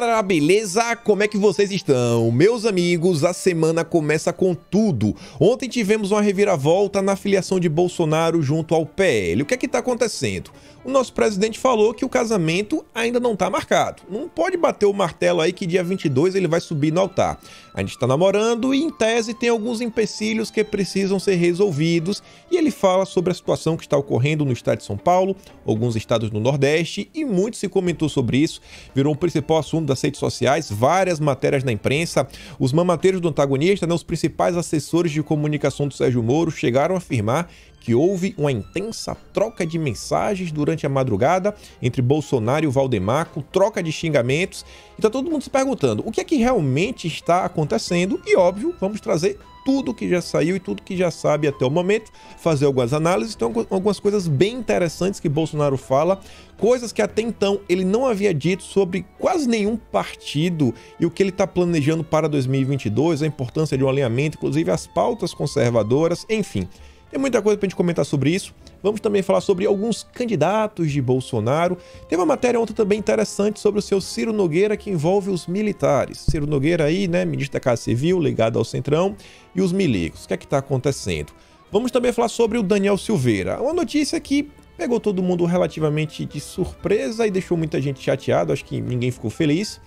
galera, beleza? Como é que vocês estão? Meus amigos, a semana começa com tudo. Ontem tivemos uma reviravolta na filiação de Bolsonaro junto ao PL. O que é que tá acontecendo? o nosso presidente falou que o casamento ainda não está marcado. Não pode bater o martelo aí que dia 22 ele vai subir no altar. A gente está namorando e, em tese, tem alguns empecilhos que precisam ser resolvidos. E ele fala sobre a situação que está ocorrendo no estado de São Paulo, alguns estados do Nordeste, e muito se comentou sobre isso. Virou o um principal assunto das redes sociais, várias matérias na imprensa. Os mamateiros do antagonista, né, os principais assessores de comunicação do Sérgio Moro, chegaram a afirmar que houve uma intensa troca de mensagens durante a madrugada entre Bolsonaro e o troca de xingamentos. E tá todo mundo se perguntando o que é que realmente está acontecendo. E óbvio, vamos trazer tudo que já saiu e tudo que já sabe até o momento, fazer algumas análises. Então, algumas coisas bem interessantes que Bolsonaro fala, coisas que até então ele não havia dito sobre quase nenhum partido e o que ele está planejando para 2022, a importância de um alinhamento, inclusive as pautas conservadoras, enfim. Tem muita coisa para a gente comentar sobre isso. Vamos também falar sobre alguns candidatos de Bolsonaro. Teve uma matéria ontem também interessante sobre o seu Ciro Nogueira que envolve os militares. Ciro Nogueira aí, né, ministro da Casa Civil, ligado ao Centrão, e os milicos. O que é que está acontecendo? Vamos também falar sobre o Daniel Silveira. Uma notícia que pegou todo mundo relativamente de surpresa e deixou muita gente chateado, acho que ninguém ficou feliz.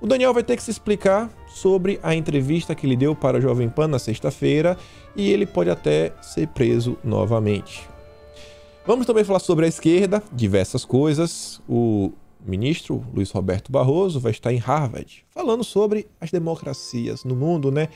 O Daniel vai ter que se explicar sobre a entrevista que ele deu para a Jovem Pan na sexta-feira e ele pode até ser preso novamente. Vamos também falar sobre a esquerda, diversas coisas. O ministro Luiz Roberto Barroso vai estar em Harvard falando sobre as democracias no mundo, né?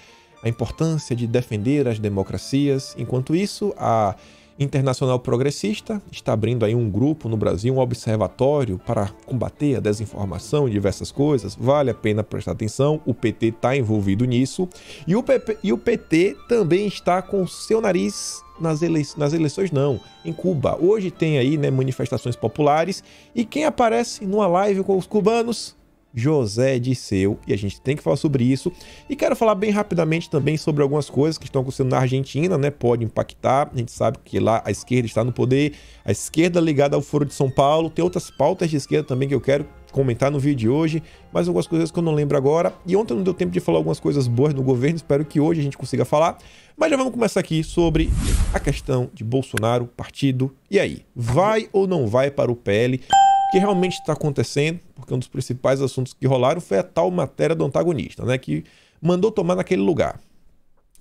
A importância de defender as democracias. Enquanto isso, a Internacional Progressista está abrindo aí um grupo no Brasil, um observatório para combater a desinformação e diversas coisas. Vale a pena prestar atenção. O PT está envolvido nisso. E o, PP, e o PT também está com seu nariz nas, ele... nas, eleições, não. Em Cuba. Hoje tem aí né, manifestações populares. E quem aparece numa live com os cubanos? José de seu e a gente tem que falar sobre isso. E quero falar bem rapidamente também sobre algumas coisas que estão acontecendo na Argentina, né? Pode impactar. A gente sabe que lá a esquerda está no poder, a esquerda ligada ao Foro de São Paulo. Tem outras pautas de esquerda também que eu quero comentar no vídeo de hoje, mas algumas coisas que eu não lembro agora. E ontem não deu tempo de falar algumas coisas boas no governo, espero que hoje a gente consiga falar. Mas já vamos começar aqui sobre a questão de Bolsonaro, partido. E aí, vai ou não vai para o PL? O que realmente está acontecendo, porque um dos principais assuntos que rolaram foi a tal matéria do antagonista, né? Que mandou tomar naquele lugar.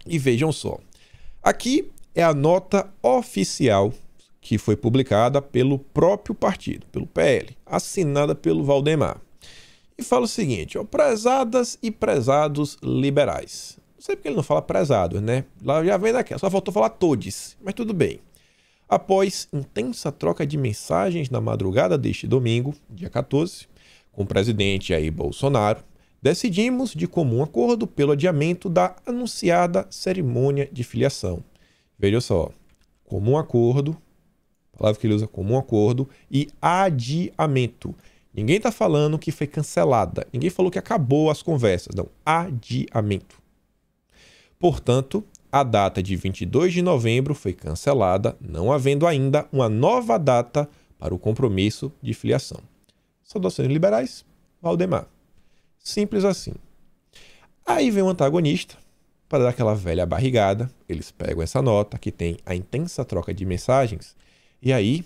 E vejam só. Aqui é a nota oficial que foi publicada pelo próprio partido, pelo PL, assinada pelo Valdemar. E fala o seguinte: ó, prezadas e prezados liberais. Não sei porque ele não fala prezados, né? Lá já vem daqui, só faltou falar todes, mas tudo bem. Após intensa troca de mensagens na madrugada deste domingo, dia 14, com o presidente Jair Bolsonaro, decidimos de comum acordo pelo adiamento da anunciada cerimônia de filiação. Veja só, comum acordo, palavra que ele usa, comum acordo e adiamento. Ninguém está falando que foi cancelada, ninguém falou que acabou as conversas, não, adiamento. Portanto, a data de 22 de novembro foi cancelada, não havendo ainda uma nova data para o compromisso de filiação. Saudações liberais, Valdemar. Simples assim. Aí vem o antagonista, para dar aquela velha barrigada, eles pegam essa nota que tem a intensa troca de mensagens, e aí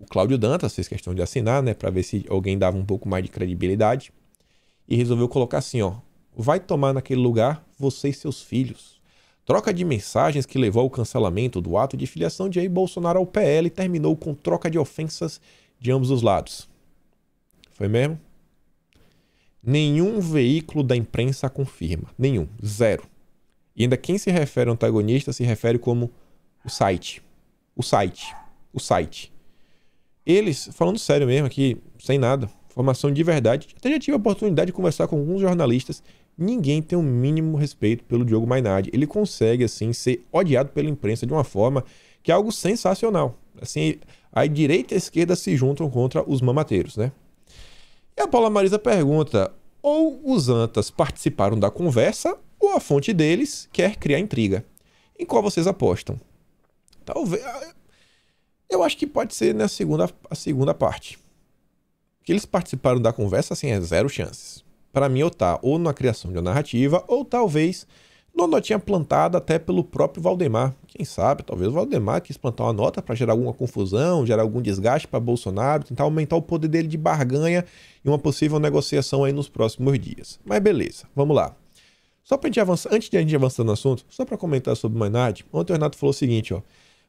o Cláudio Dantas fez questão de assinar, né, para ver se alguém dava um pouco mais de credibilidade, e resolveu colocar assim, ó, vai tomar naquele lugar você e seus filhos. Troca de mensagens que levou ao cancelamento do ato de filiação de Jair Bolsonaro ao PL terminou com troca de ofensas de ambos os lados. Foi mesmo? Nenhum veículo da imprensa confirma. Nenhum. Zero. E ainda quem se refere ao antagonista se refere como o site. O site. O site. Eles, falando sério mesmo aqui, sem nada, formação de verdade, até já tive a oportunidade de conversar com alguns jornalistas ninguém tem o um mínimo respeito pelo Diogo Mainardi. Ele consegue, assim, ser odiado pela imprensa de uma forma que é algo sensacional. Assim, a direita e a esquerda se juntam contra os mamateiros, né? E a Paula Marisa pergunta: ou os antas participaram da conversa, ou a fonte deles quer criar intriga. Em qual vocês apostam? Talvez. Ah, eu acho que pode ser na segunda, a segunda parte. Que eles participaram da conversa, assim, é zero chances para mim, ou tá ou na criação de uma narrativa, ou talvez numa notinha plantada até pelo próprio Valdemar. Quem sabe, talvez o Valdemar quis plantar uma nota para gerar alguma confusão, gerar algum desgaste para Bolsonaro, tentar aumentar o poder dele de barganha e uma possível negociação aí nos próximos dias. Mas beleza, vamos lá. Só pra gente avançar, antes de a gente avançar no assunto, só para comentar sobre o Mainardi, ontem o Renato falou o seguinte, ó.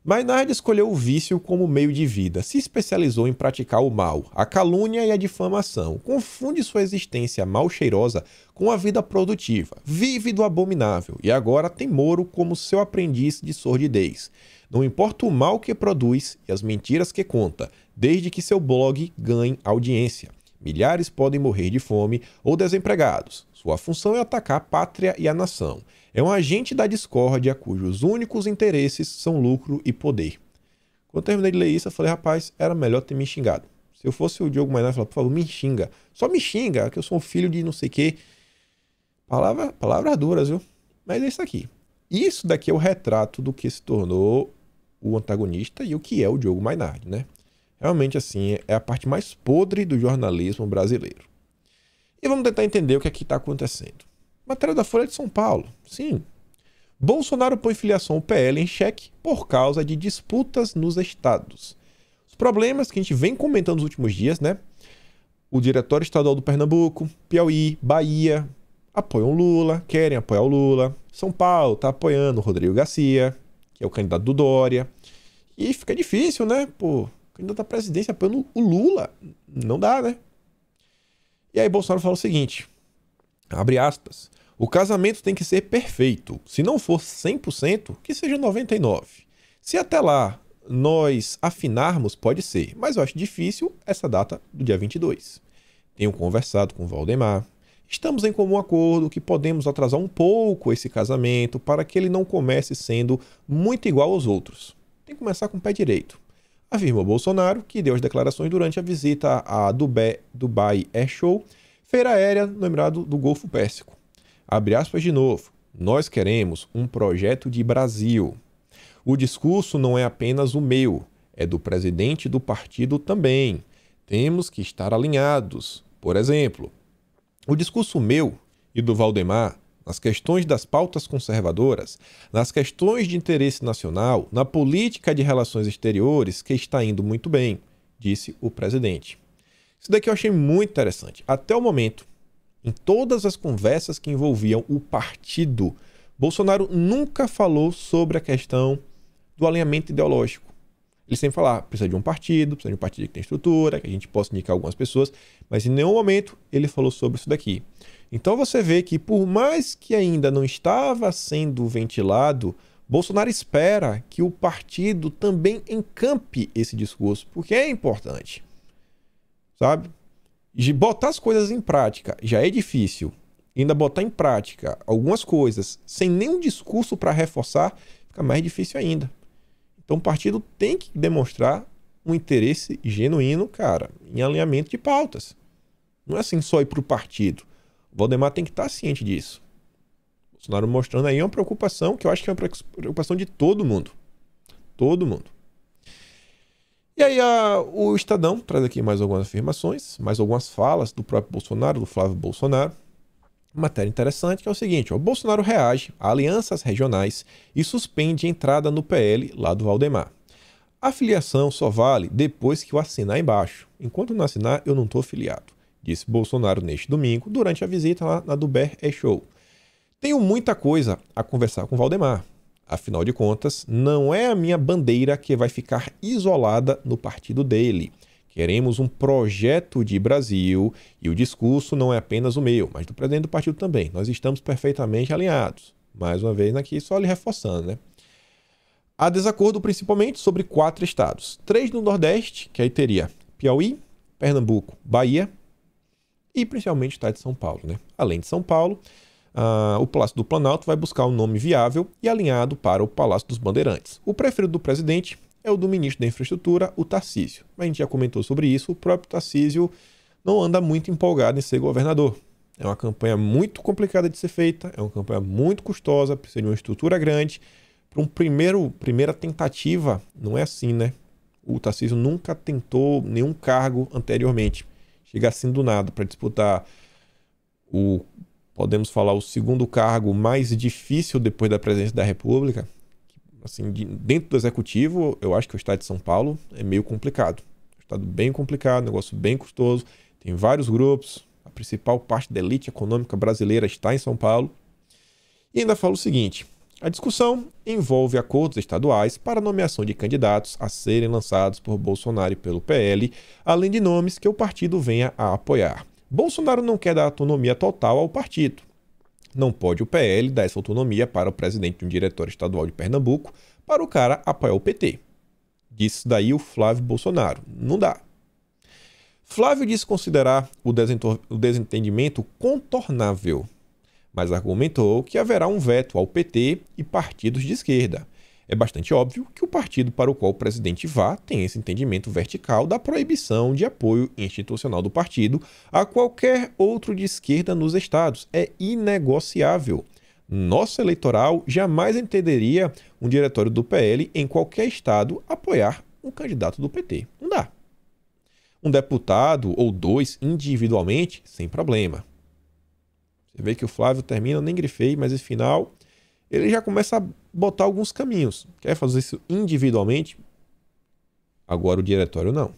Maynard escolheu o vício como meio de vida, se especializou em praticar o mal, a calúnia e a difamação. Confunde sua existência mal cheirosa com a vida produtiva. Vive do abominável e agora tem Moro como seu aprendiz de sordidez. Não importa o mal que produz e as mentiras que conta, desde que seu blog ganhe audiência. Milhares podem morrer de fome ou desempregados. Sua função é atacar a pátria e a nação. É um agente da discórdia cujos únicos interesses são lucro e poder. Quando eu terminei de ler isso, eu falei, rapaz, era melhor ter me xingado. Se eu fosse o Diogo Maynard, eu falava, por favor, me xinga. Só me xinga, que eu sou um filho de não sei o quê. Palavra, palavras duras, viu? Mas é isso aqui. Isso daqui é o retrato do que se tornou o antagonista e o que é o Diogo Mainardi, né? Realmente, assim, é a parte mais podre do jornalismo brasileiro. E vamos tentar entender o que aqui é está acontecendo. Matéria da Folha de São Paulo. Sim. Bolsonaro põe filiação ao PL em xeque por causa de disputas nos estados. Os problemas que a gente vem comentando nos últimos dias, né? O diretório estadual do Pernambuco, Piauí, Bahia, apoiam Lula, querem apoiar o Lula. São Paulo está apoiando o Rodrigo Garcia, que é o candidato do Dória. E fica difícil, né? Pô, candidato à presidência apoiando o Lula. Não dá, né? E aí Bolsonaro fala o seguinte, abre aspas, o casamento tem que ser perfeito. Se não for 100%, que seja 99%. Se até lá nós afinarmos, pode ser, mas eu acho difícil essa data do dia 22. Tenho conversado com o Valdemar. Estamos em comum acordo que podemos atrasar um pouco esse casamento para que ele não comece sendo muito igual aos outros. Tem que começar com o pé direito afirmou Bolsonaro, que deu as declarações durante a visita à Dubai, Air Show, feira aérea no Emirado do Golfo Pérsico. Abre aspas de novo. Nós queremos um projeto de Brasil. O discurso não é apenas o meu, é do presidente do partido também. Temos que estar alinhados. Por exemplo, o discurso meu e do Valdemar nas questões das pautas conservadoras, nas questões de interesse nacional, na política de relações exteriores, que está indo muito bem, disse o presidente. Isso daqui eu achei muito interessante. Até o momento, em todas as conversas que envolviam o partido, Bolsonaro nunca falou sobre a questão do alinhamento ideológico. Ele sempre falava, ah, precisa de um partido, precisa de um partido que tem estrutura, que a gente possa indicar algumas pessoas, mas em nenhum momento ele falou sobre isso daqui. Então você vê que, por mais que ainda não estava sendo ventilado, Bolsonaro espera que o partido também encampe esse discurso, porque é importante. Sabe? De botar as coisas em prática já é difícil. Ainda botar em prática algumas coisas sem nenhum discurso para reforçar fica mais difícil ainda. Então o partido tem que demonstrar um interesse genuíno, cara, em alinhamento de pautas. Não é assim só ir para o partido. O Valdemar tem que estar ciente disso. O Bolsonaro mostrando aí uma preocupação que eu acho que é uma preocupação de todo mundo. Todo mundo. E aí a, o Estadão traz aqui mais algumas afirmações, mais algumas falas do próprio Bolsonaro, do Flávio Bolsonaro. matéria interessante que é o seguinte: o Bolsonaro reage a alianças regionais e suspende a entrada no PL lá do Valdemar. A filiação só vale depois que eu assinar embaixo. Enquanto não assinar, eu não estou filiado disse Bolsonaro neste domingo, durante a visita lá na Duber e Show. Tenho muita coisa a conversar com Valdemar. Afinal de contas, não é a minha bandeira que vai ficar isolada no partido dele. Queremos um projeto de Brasil e o discurso não é apenas o meu, mas do presidente do partido também. Nós estamos perfeitamente alinhados. Mais uma vez aqui, só lhe reforçando, né? Há desacordo principalmente sobre quatro estados: três no Nordeste, que aí teria Piauí, Pernambuco, Bahia e principalmente está de São Paulo. Né? Além de São Paulo, ah, o Palácio do Planalto vai buscar um nome viável e alinhado para o Palácio dos Bandeirantes. O preferido do presidente é o do ministro da Infraestrutura, o Tarcísio. A gente já comentou sobre isso, o próprio Tarcísio não anda muito empolgado em ser governador. É uma campanha muito complicada de ser feita, é uma campanha muito custosa, precisa de uma estrutura grande. Para um primeiro, primeira tentativa, não é assim, né? O Tarcísio nunca tentou nenhum cargo anteriormente. Chega assim do nada para disputar o, podemos falar, o segundo cargo mais difícil depois da presidência da República. Assim, dentro do executivo, eu acho que o estado de São Paulo é meio complicado. estado bem complicado, negócio bem custoso, tem vários grupos. A principal parte da elite econômica brasileira está em São Paulo. E ainda falo o seguinte: a discussão envolve acordos estaduais para nomeação de candidatos a serem lançados por Bolsonaro e pelo PL, além de nomes que o partido venha a apoiar. Bolsonaro não quer dar autonomia total ao partido. Não pode o PL dar essa autonomia para o presidente de um diretório estadual de Pernambuco para o cara apoiar o PT. Disse daí o Flávio Bolsonaro. Não dá. Flávio disse considerar o desentendimento contornável mas argumentou que haverá um veto ao PT e partidos de esquerda. É bastante óbvio que o partido para o qual o presidente vá tem esse entendimento vertical da proibição de apoio institucional do partido a qualquer outro de esquerda nos estados. É inegociável. Nosso eleitoral jamais entenderia um diretório do PL em qualquer estado apoiar um candidato do PT. Não dá. Um deputado ou dois individualmente, sem problema. Você vê que o Flávio termina, nem grifei, mas esse final ele já começa a botar alguns caminhos. Quer fazer isso individualmente? Agora o diretório não.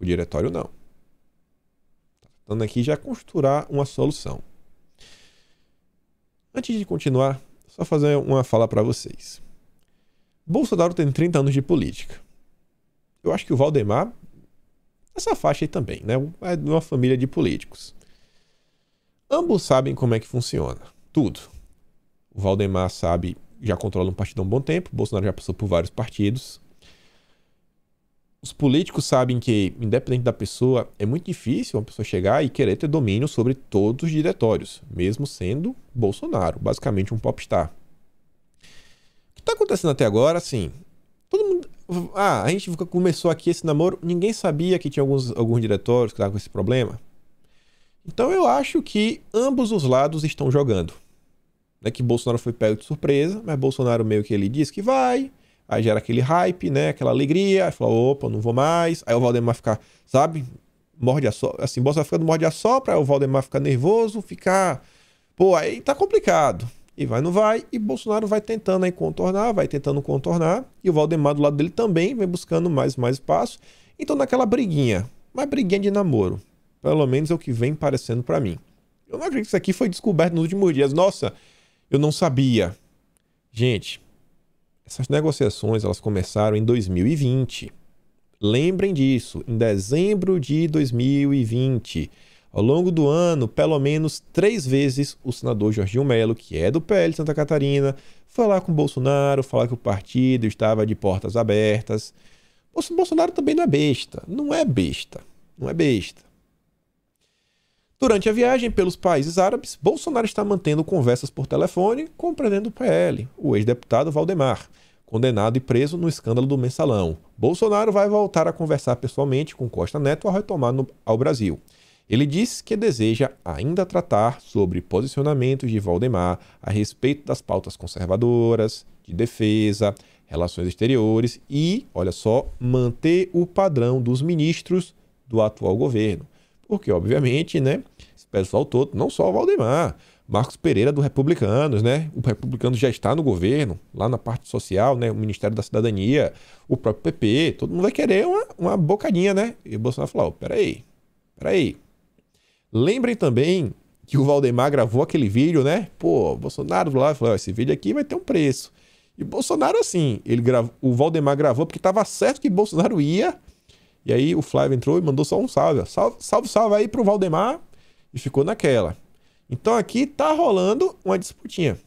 O diretório não. Tá tentando aqui já costurar uma solução. Antes de continuar, só fazer uma fala para vocês. Bolsonaro tem 30 anos de política. Eu acho que o Valdemar, essa faixa aí também, né? É de uma família de políticos. Ambos sabem como é que funciona. Tudo. O Valdemar sabe, já controla um partido há um bom tempo. Bolsonaro já passou por vários partidos. Os políticos sabem que, independente da pessoa, é muito difícil uma pessoa chegar e querer ter domínio sobre todos os diretórios, mesmo sendo Bolsonaro, basicamente um popstar. O que está acontecendo até agora, assim, todo mundo. Ah, a gente começou aqui esse namoro, ninguém sabia que tinha alguns, alguns diretórios que estavam com esse problema. Então eu acho que ambos os lados estão jogando. Né, que Bolsonaro foi pego de surpresa, mas Bolsonaro meio que ele disse que vai, aí gera aquele hype, né, aquela alegria, aí fala, opa, não vou mais, aí o Valdemar ficar, sabe, morde a so... assim, Bolsonaro ficando morde a sopra, aí o Valdemar ficar nervoso, ficar, pô, aí tá complicado. E vai, não vai, e Bolsonaro vai tentando aí contornar, vai tentando contornar, e o Valdemar do lado dele também vem buscando mais mais espaço. Então naquela briguinha, mas briguinha de namoro, pelo menos é o que vem parecendo para mim. Eu não acredito que isso aqui foi descoberto nos últimos dias. Nossa, eu não sabia. Gente, essas negociações elas começaram em 2020. Lembrem disso, em dezembro de 2020. Ao longo do ano, pelo menos três vezes, o senador Jorginho Melo, que é do PL Santa Catarina, foi lá com Bolsonaro, falar que o partido estava de portas abertas. O Bolsonaro também não é besta. Não é besta. Não é besta. Durante a viagem pelos países árabes, Bolsonaro está mantendo conversas por telefone com o presidente do PL, o ex-deputado Valdemar, condenado e preso no escândalo do mensalão. Bolsonaro vai voltar a conversar pessoalmente com Costa Neto ao retomar no, ao Brasil. Ele diz que deseja ainda tratar sobre posicionamentos de Valdemar a respeito das pautas conservadoras, de defesa, relações exteriores e, olha só, manter o padrão dos ministros do atual governo porque, obviamente, né, esse pessoal todo, não só o Valdemar, Marcos Pereira do Republicanos, né? O Republicano já está no governo, lá na parte social, né? O Ministério da Cidadania, o próprio PP, todo mundo vai querer uma, uma bocadinha, né? E o Bolsonaro falou: oh, peraí, peraí. Lembrem também que o Valdemar gravou aquele vídeo, né? Pô, Bolsonaro lá falou: oh, esse vídeo aqui vai ter um preço. E Bolsonaro, assim, ele gravou, o Valdemar gravou porque estava certo que Bolsonaro ia e aí o Flávio entrou e mandou só um salve. Salve, salve, salve aí pro Valdemar. E ficou naquela. Então aqui tá rolando uma disputinha.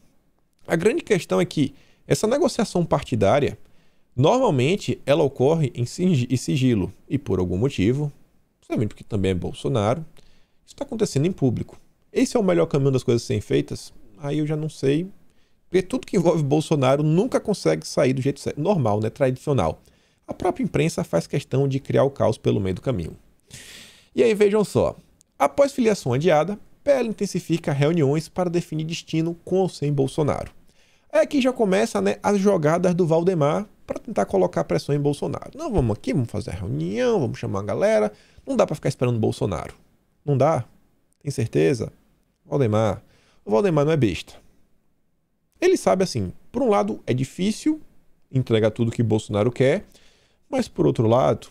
A grande questão é que essa negociação partidária, normalmente ela ocorre em sigilo. E por algum motivo, principalmente porque também é Bolsonaro, isso está acontecendo em público. Esse é o melhor caminho das coisas serem feitas? Aí eu já não sei. Porque tudo que envolve Bolsonaro nunca consegue sair do jeito normal, né? Tradicional a própria imprensa faz questão de criar o caos pelo meio do caminho. E aí vejam só: após filiação adiada, PL intensifica reuniões para definir destino com ou sem Bolsonaro. É que já começa né, as jogadas do Valdemar para tentar colocar pressão em Bolsonaro. Não, vamos aqui, vamos fazer a reunião, vamos chamar a galera. Não dá para ficar esperando Bolsonaro. Não dá? Tem certeza? Valdemar. O Valdemar não é besta. Ele sabe assim, por um lado é difícil entregar tudo que Bolsonaro quer, mas, por outro lado,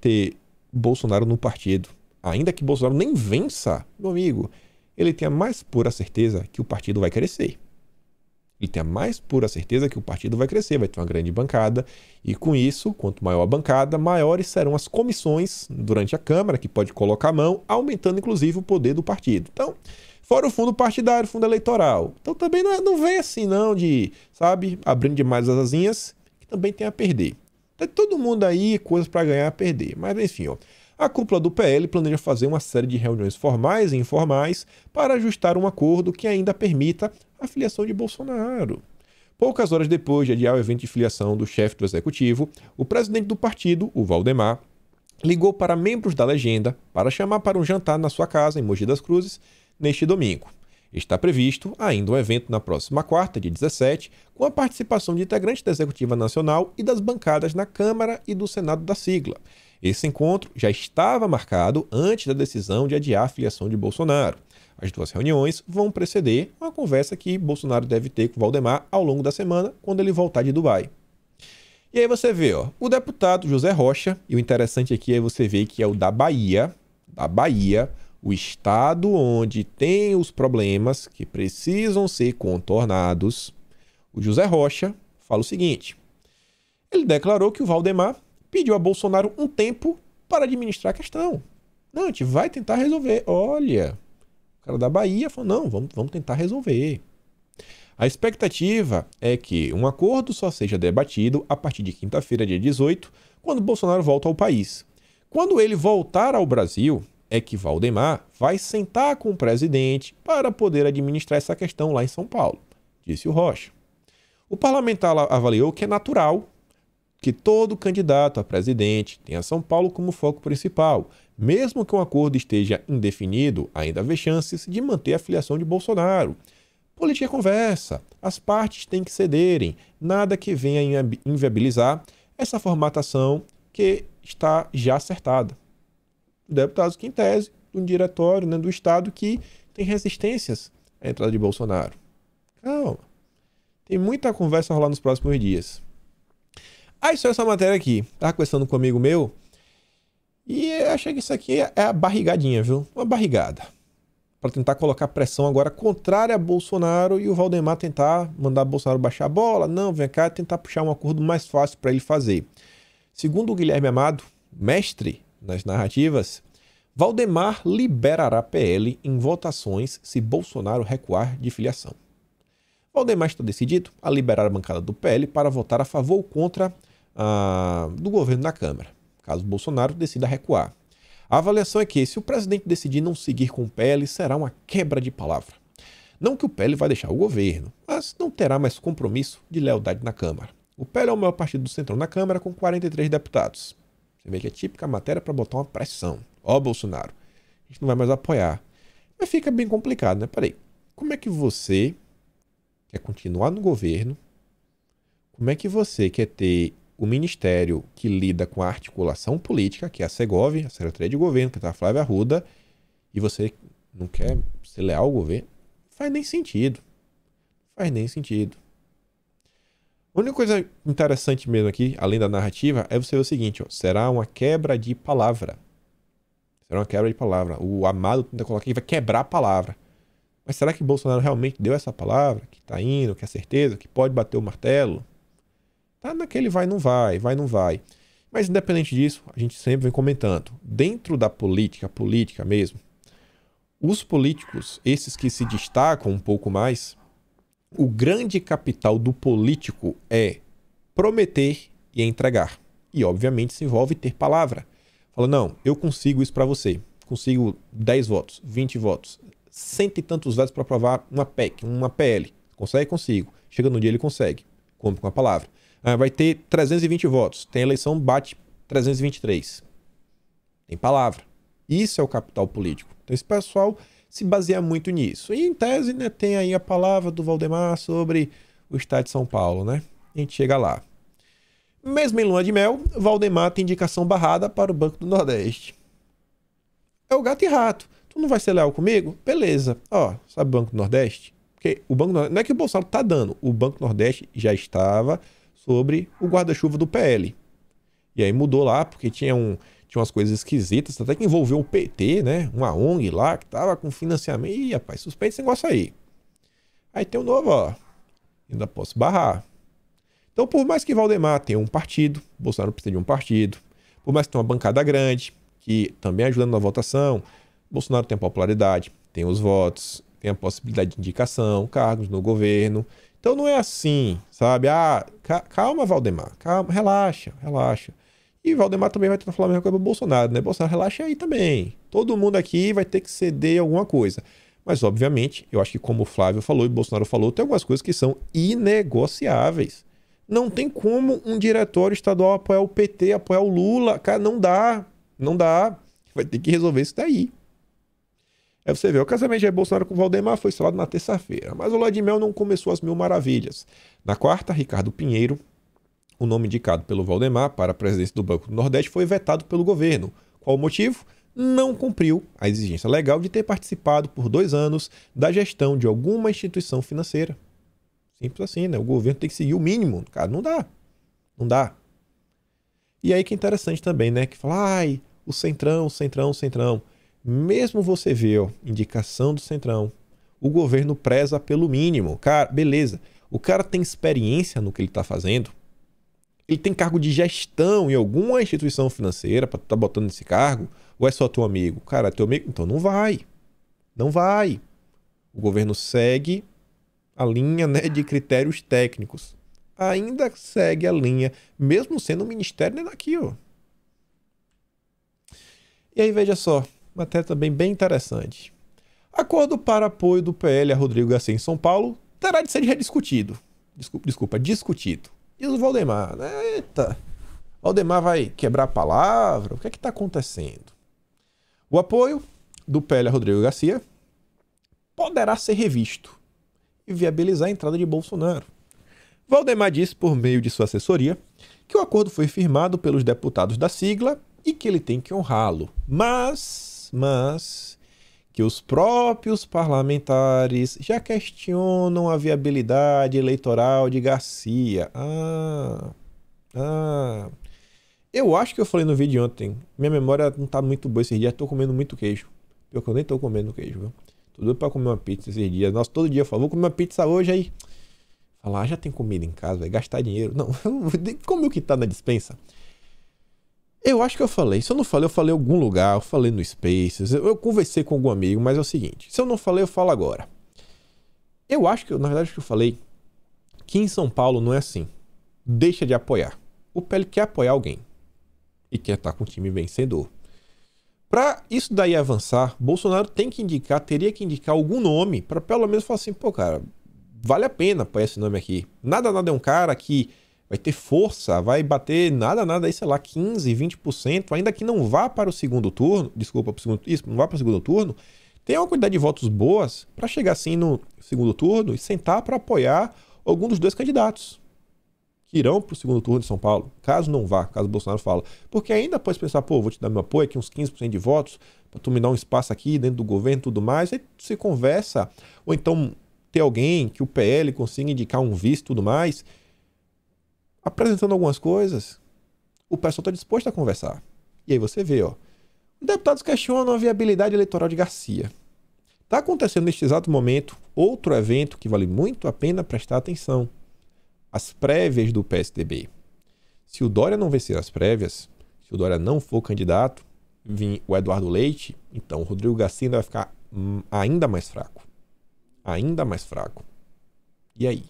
ter Bolsonaro no partido, ainda que Bolsonaro nem vença, meu amigo, ele tem a mais pura certeza que o partido vai crescer. Ele tem a mais pura certeza que o partido vai crescer, vai ter uma grande bancada, e com isso, quanto maior a bancada, maiores serão as comissões durante a Câmara, que pode colocar a mão, aumentando inclusive o poder do partido. Então, fora o fundo partidário, fundo eleitoral. Então também não, é, não vem assim, não, de, sabe, abrindo demais as asinhas, que também tem a perder. É todo mundo aí, coisas para ganhar, perder. Mas enfim, ó. A cúpula do PL planeja fazer uma série de reuniões formais e informais para ajustar um acordo que ainda permita a filiação de Bolsonaro. Poucas horas depois de adiar o evento de filiação do chefe do executivo, o presidente do partido, o Valdemar, ligou para membros da legenda para chamar para um jantar na sua casa em Mogi das Cruzes neste domingo. Está previsto ainda um evento na próxima quarta, dia 17, com a participação de integrantes da Executiva Nacional e das bancadas na Câmara e do Senado da sigla. Esse encontro já estava marcado antes da decisão de adiar a filiação de Bolsonaro. As duas reuniões vão preceder uma conversa que Bolsonaro deve ter com Valdemar ao longo da semana, quando ele voltar de Dubai. E aí você vê, ó, o deputado José Rocha, e o interessante aqui é você ver que é o da Bahia, da Bahia, o estado onde tem os problemas que precisam ser contornados, o José Rocha fala o seguinte: ele declarou que o Valdemar pediu a Bolsonaro um tempo para administrar a questão. Não, a gente vai tentar resolver. Olha, o cara da Bahia falou: não, vamos, vamos tentar resolver. A expectativa é que um acordo só seja debatido a partir de quinta-feira, dia 18, quando Bolsonaro volta ao país. Quando ele voltar ao Brasil, é que Valdemar vai sentar com o presidente para poder administrar essa questão lá em São Paulo, disse o Rocha. O parlamentar avaliou que é natural que todo candidato a presidente tenha São Paulo como foco principal, mesmo que um acordo esteja indefinido, ainda haver chances de manter a filiação de Bolsonaro. Política é conversa, as partes têm que cederem, nada que venha inviabilizar essa formatação que está já acertada deputados que, em tese, de um diretório né, do Estado que tem resistências à entrada de Bolsonaro. Calma. Tem muita conversa a rolar nos próximos dias. Aí só essa matéria aqui. Estava conversando com um amigo meu e achei que isso aqui é a barrigadinha, viu? Uma barrigada. Para tentar colocar pressão agora contrária a Bolsonaro e o Valdemar tentar mandar Bolsonaro baixar a bola. Não, vem cá, tentar puxar um acordo mais fácil para ele fazer. Segundo o Guilherme Amado, mestre nas narrativas, Valdemar liberará PL em votações se Bolsonaro recuar de filiação. Valdemar está decidido a liberar a bancada do PL para votar a favor ou contra a, ah, do governo na Câmara, caso Bolsonaro decida recuar. A avaliação é que, se o presidente decidir não seguir com o PL, será uma quebra de palavra. Não que o PL vai deixar o governo, mas não terá mais compromisso de lealdade na Câmara. O PL é o maior partido do Centrão na Câmara, com 43 deputados. Você vê que é típica matéria para botar uma pressão. Ó, Bolsonaro, a gente não vai mais apoiar. Mas fica bem complicado, né? Peraí, como é que você quer continuar no governo? Como é que você quer ter o ministério que lida com a articulação política, que é a Segov, a Secretaria de Governo, que está a Flávia Arruda, e você não quer ser leal ao governo? Faz nem sentido. Faz nem sentido. A única coisa interessante mesmo aqui, além da narrativa, é você ver o seguinte, ó, será uma quebra de palavra. Será uma quebra de palavra. O amado tenta colocar que vai quebrar a palavra. Mas será que Bolsonaro realmente deu essa palavra? Que tá indo, que é certeza, que pode bater o martelo? Tá naquele vai, não vai, vai, não vai. Mas independente disso, a gente sempre vem comentando. Dentro da política, política mesmo, os políticos, esses que se destacam um pouco mais, o grande capital do político é prometer e entregar. E, obviamente, se envolve ter palavra. Fala, não, eu consigo isso para você. Consigo 10 votos, 20 votos, cento e tantos votos para aprovar uma PEC, uma PL. Consegue? Consigo. Chega no dia, ele consegue. Cumpre com a palavra. Ah, vai ter 320 votos. Tem eleição, bate 323. Tem palavra. Isso é o capital político. Então, esse pessoal se baseia muito nisso. E em tese, né, tem aí a palavra do Valdemar sobre o estado de São Paulo, né? A gente chega lá. Mesmo em lua de mel, Valdemar tem indicação barrada para o Banco do Nordeste. É o gato e rato. Tu não vai ser leal comigo? Beleza. Ó, sabe o Banco do Nordeste? Porque o Banco Nordeste, não é que o Bolsonaro tá dando, o Banco do Nordeste já estava sobre o guarda-chuva do PL. E aí mudou lá porque tinha um tinha umas coisas esquisitas, até que envolveu o PT, né? Uma ONG lá que tava com financiamento. Ih, rapaz, suspeita esse negócio aí. Aí tem o um novo, ó. Ainda posso barrar. Então, por mais que Valdemar tenha um partido, Bolsonaro precisa de um partido, por mais que tenha uma bancada grande, que também ajudando na votação, Bolsonaro tem a popularidade, tem os votos, tem a possibilidade de indicação, cargos no governo. Então não é assim, sabe? Ah, calma, Valdemar, calma, relaxa, relaxa. E Valdemar também vai tentar falar a mesma coisa para Bolsonaro, né? Bolsonaro, relaxa aí também. Todo mundo aqui vai ter que ceder alguma coisa. Mas, obviamente, eu acho que como o Flávio falou e Bolsonaro falou, tem algumas coisas que são inegociáveis. Não tem como um diretório estadual apoiar o PT, apoiar o Lula. Cara, não dá. Não dá. Vai ter que resolver isso daí. É você ver. o casamento de Bolsonaro com o Valdemar foi selado na terça-feira, mas o Mel não começou as mil maravilhas. Na quarta, Ricardo Pinheiro o nome indicado pelo Valdemar para a presidência do Banco do Nordeste foi vetado pelo governo. Qual o motivo? Não cumpriu a exigência legal de ter participado por dois anos da gestão de alguma instituição financeira. Simples assim, né? O governo tem que seguir o mínimo. Cara, não dá. Não dá. E aí que é interessante também, né? Que fala, ai, o centrão, o centrão, o centrão. Mesmo você vê, ó, indicação do centrão, o governo preza pelo mínimo. Cara, beleza. O cara tem experiência no que ele está fazendo, ele tem cargo de gestão em alguma instituição financeira para tá botando esse cargo? Ou é só teu amigo? Cara, teu amigo, então não vai. Não vai. O governo segue a linha né, de critérios técnicos. Ainda segue a linha, mesmo sendo um ministério né, daqui, ó. E aí, veja só, matéria também bem interessante. Acordo para apoio do PL a Rodrigo Garcia em São Paulo terá de ser rediscutido. Desculpa, desculpa discutido. E o Valdemar, né? Eita, Valdemar vai quebrar a palavra? O que é que está acontecendo? O apoio do PL a Rodrigo Garcia poderá ser revisto e viabilizar a entrada de Bolsonaro. Valdemar disse, por meio de sua assessoria, que o acordo foi firmado pelos deputados da sigla e que ele tem que honrá-lo. Mas, mas, que os próprios parlamentares já questionam a viabilidade eleitoral de Garcia. Ah, ah. Eu acho que eu falei no vídeo ontem. Minha memória não tá muito boa esses dias. Tô comendo muito queijo. Pior que eu nem tô comendo queijo, viu? Tô doido pra comer uma pizza esses dias. Nossa, todo dia eu falo, vou comer uma pizza hoje aí. Falar, ah, já tem comida em casa, vai gastar dinheiro. Não, come o que tá na dispensa. Eu acho que eu falei. Se eu não falei, eu falei em algum lugar, eu falei no Spaces, eu, eu conversei com algum amigo, mas é o seguinte: se eu não falei, eu falo agora. Eu acho que, na verdade, acho que eu falei que em São Paulo não é assim. Deixa de apoiar. O PL quer apoiar alguém e quer estar tá com o time vencedor. Para isso daí avançar, Bolsonaro tem que indicar, teria que indicar algum nome para pelo menos falar assim, pô, cara, vale a pena apoiar esse nome aqui. Nada, nada é um cara que vai ter força, vai bater nada, nada aí, sei lá, 15, 20%, ainda que não vá para o segundo turno, desculpa, para o segundo, isso, não vá para o segundo turno, tem uma quantidade de votos boas para chegar assim no segundo turno e sentar para apoiar algum dos dois candidatos que irão para o segundo turno de São Paulo, caso não vá, caso Bolsonaro fala. Porque ainda pode pensar, pô, vou te dar meu apoio aqui, uns 15% de votos, para tu me dar um espaço aqui dentro do governo e tudo mais, aí se conversa, ou então ter alguém que o PL consiga indicar um vice e tudo mais, apresentando algumas coisas, o pessoal está disposto a conversar. E aí você vê, ó. Deputados questionam a viabilidade eleitoral de Garcia. Está acontecendo neste exato momento outro evento que vale muito a pena prestar atenção: as prévias do PSDB. Se o Dória não vencer as prévias, se o Dória não for candidato, vir o Eduardo Leite, então o Rodrigo Garcia vai ficar hum, ainda mais fraco. Ainda mais fraco. E aí?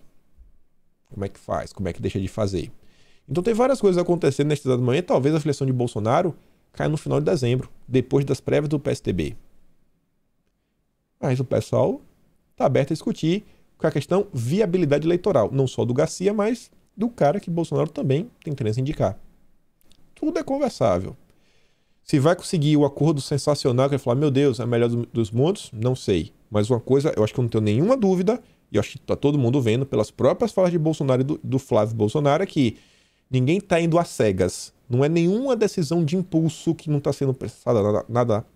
Como é que faz? Como é que deixa de fazer? Então tem várias coisas acontecendo neste exato manhã. Talvez a seleção de Bolsonaro caia no final de dezembro, depois das prévias do PSTB. Mas o pessoal está aberto a discutir com a questão viabilidade eleitoral, não só do Garcia, mas do cara que Bolsonaro também tem interesse em indicar. Tudo é conversável. Se vai conseguir o acordo sensacional que vai falar, meu Deus, é a melhor dos mundos, não sei. Mas uma coisa, eu acho que eu não tenho nenhuma dúvida, e acho que está todo mundo vendo pelas próprias falas de Bolsonaro e do, do Flávio Bolsonaro, é que ninguém está indo às cegas. Não é nenhuma decisão de impulso que não está sendo prestada, nada, nada,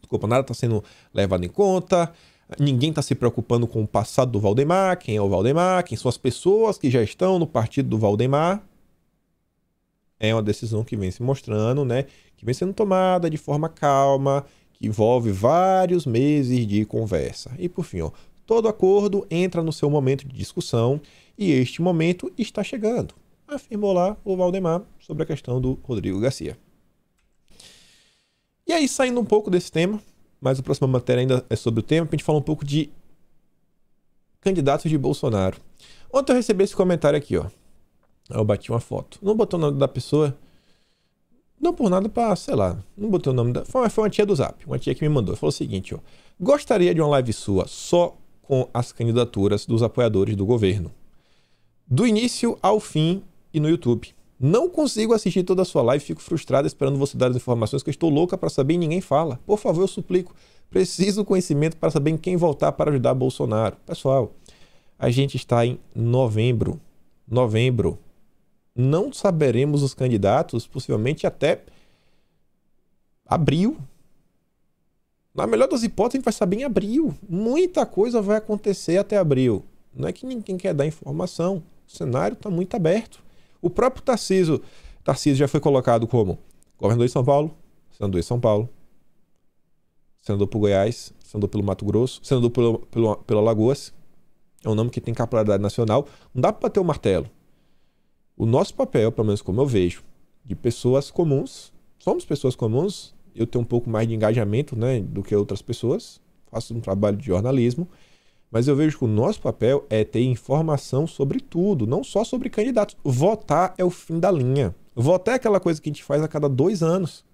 desculpa, nada está sendo levado em conta, ninguém está se preocupando com o passado do Valdemar, quem é o Valdemar, quem são as pessoas que já estão no partido do Valdemar. É uma decisão que vem se mostrando, né? Que vem sendo tomada de forma calma, que envolve vários meses de conversa. E por fim, ó, Todo acordo entra no seu momento de discussão e este momento está chegando, afirmou lá o Valdemar sobre a questão do Rodrigo Garcia. E aí, saindo um pouco desse tema, mas a próxima matéria ainda é sobre o tema, a gente falar um pouco de candidatos de Bolsonaro. Ontem eu recebi esse comentário aqui, ó. Eu bati uma foto. Não botou o nome da pessoa. Não por nada pra, sei lá, não botou o nome da. foi uma tia do zap. Uma tia que me mandou. Falou o seguinte, ó. Gostaria de uma live sua só com as candidaturas dos apoiadores do governo. Do início ao fim e no YouTube. Não consigo assistir toda a sua live, fico frustrado esperando você dar as informações que eu estou louca para saber e ninguém fala. Por favor, eu suplico. Preciso conhecimento para saber em quem voltar para ajudar Bolsonaro. Pessoal, a gente está em novembro. Novembro. Não saberemos os candidatos, possivelmente até abril, na melhor das hipóteses, a gente vai saber em abril. Muita coisa vai acontecer até abril. Não é que ninguém quer dar informação. O cenário está muito aberto. O próprio Tarciso, Tarciso já foi colocado como governador de São Paulo, senador de São Paulo, senador por Goiás, senador pelo Mato Grosso, senador pelo, pelo, pelo Alagoas. É um nome que tem capilaridade nacional. Não dá para bater o martelo. O nosso papel, pelo menos como eu vejo, de pessoas comuns, somos pessoas comuns, eu tenho um pouco mais de engajamento né, do que outras pessoas, faço um trabalho de jornalismo, mas eu vejo que o nosso papel é ter informação sobre tudo, não só sobre candidatos. Votar é o fim da linha. Votar é aquela coisa que a gente faz a cada dois anos.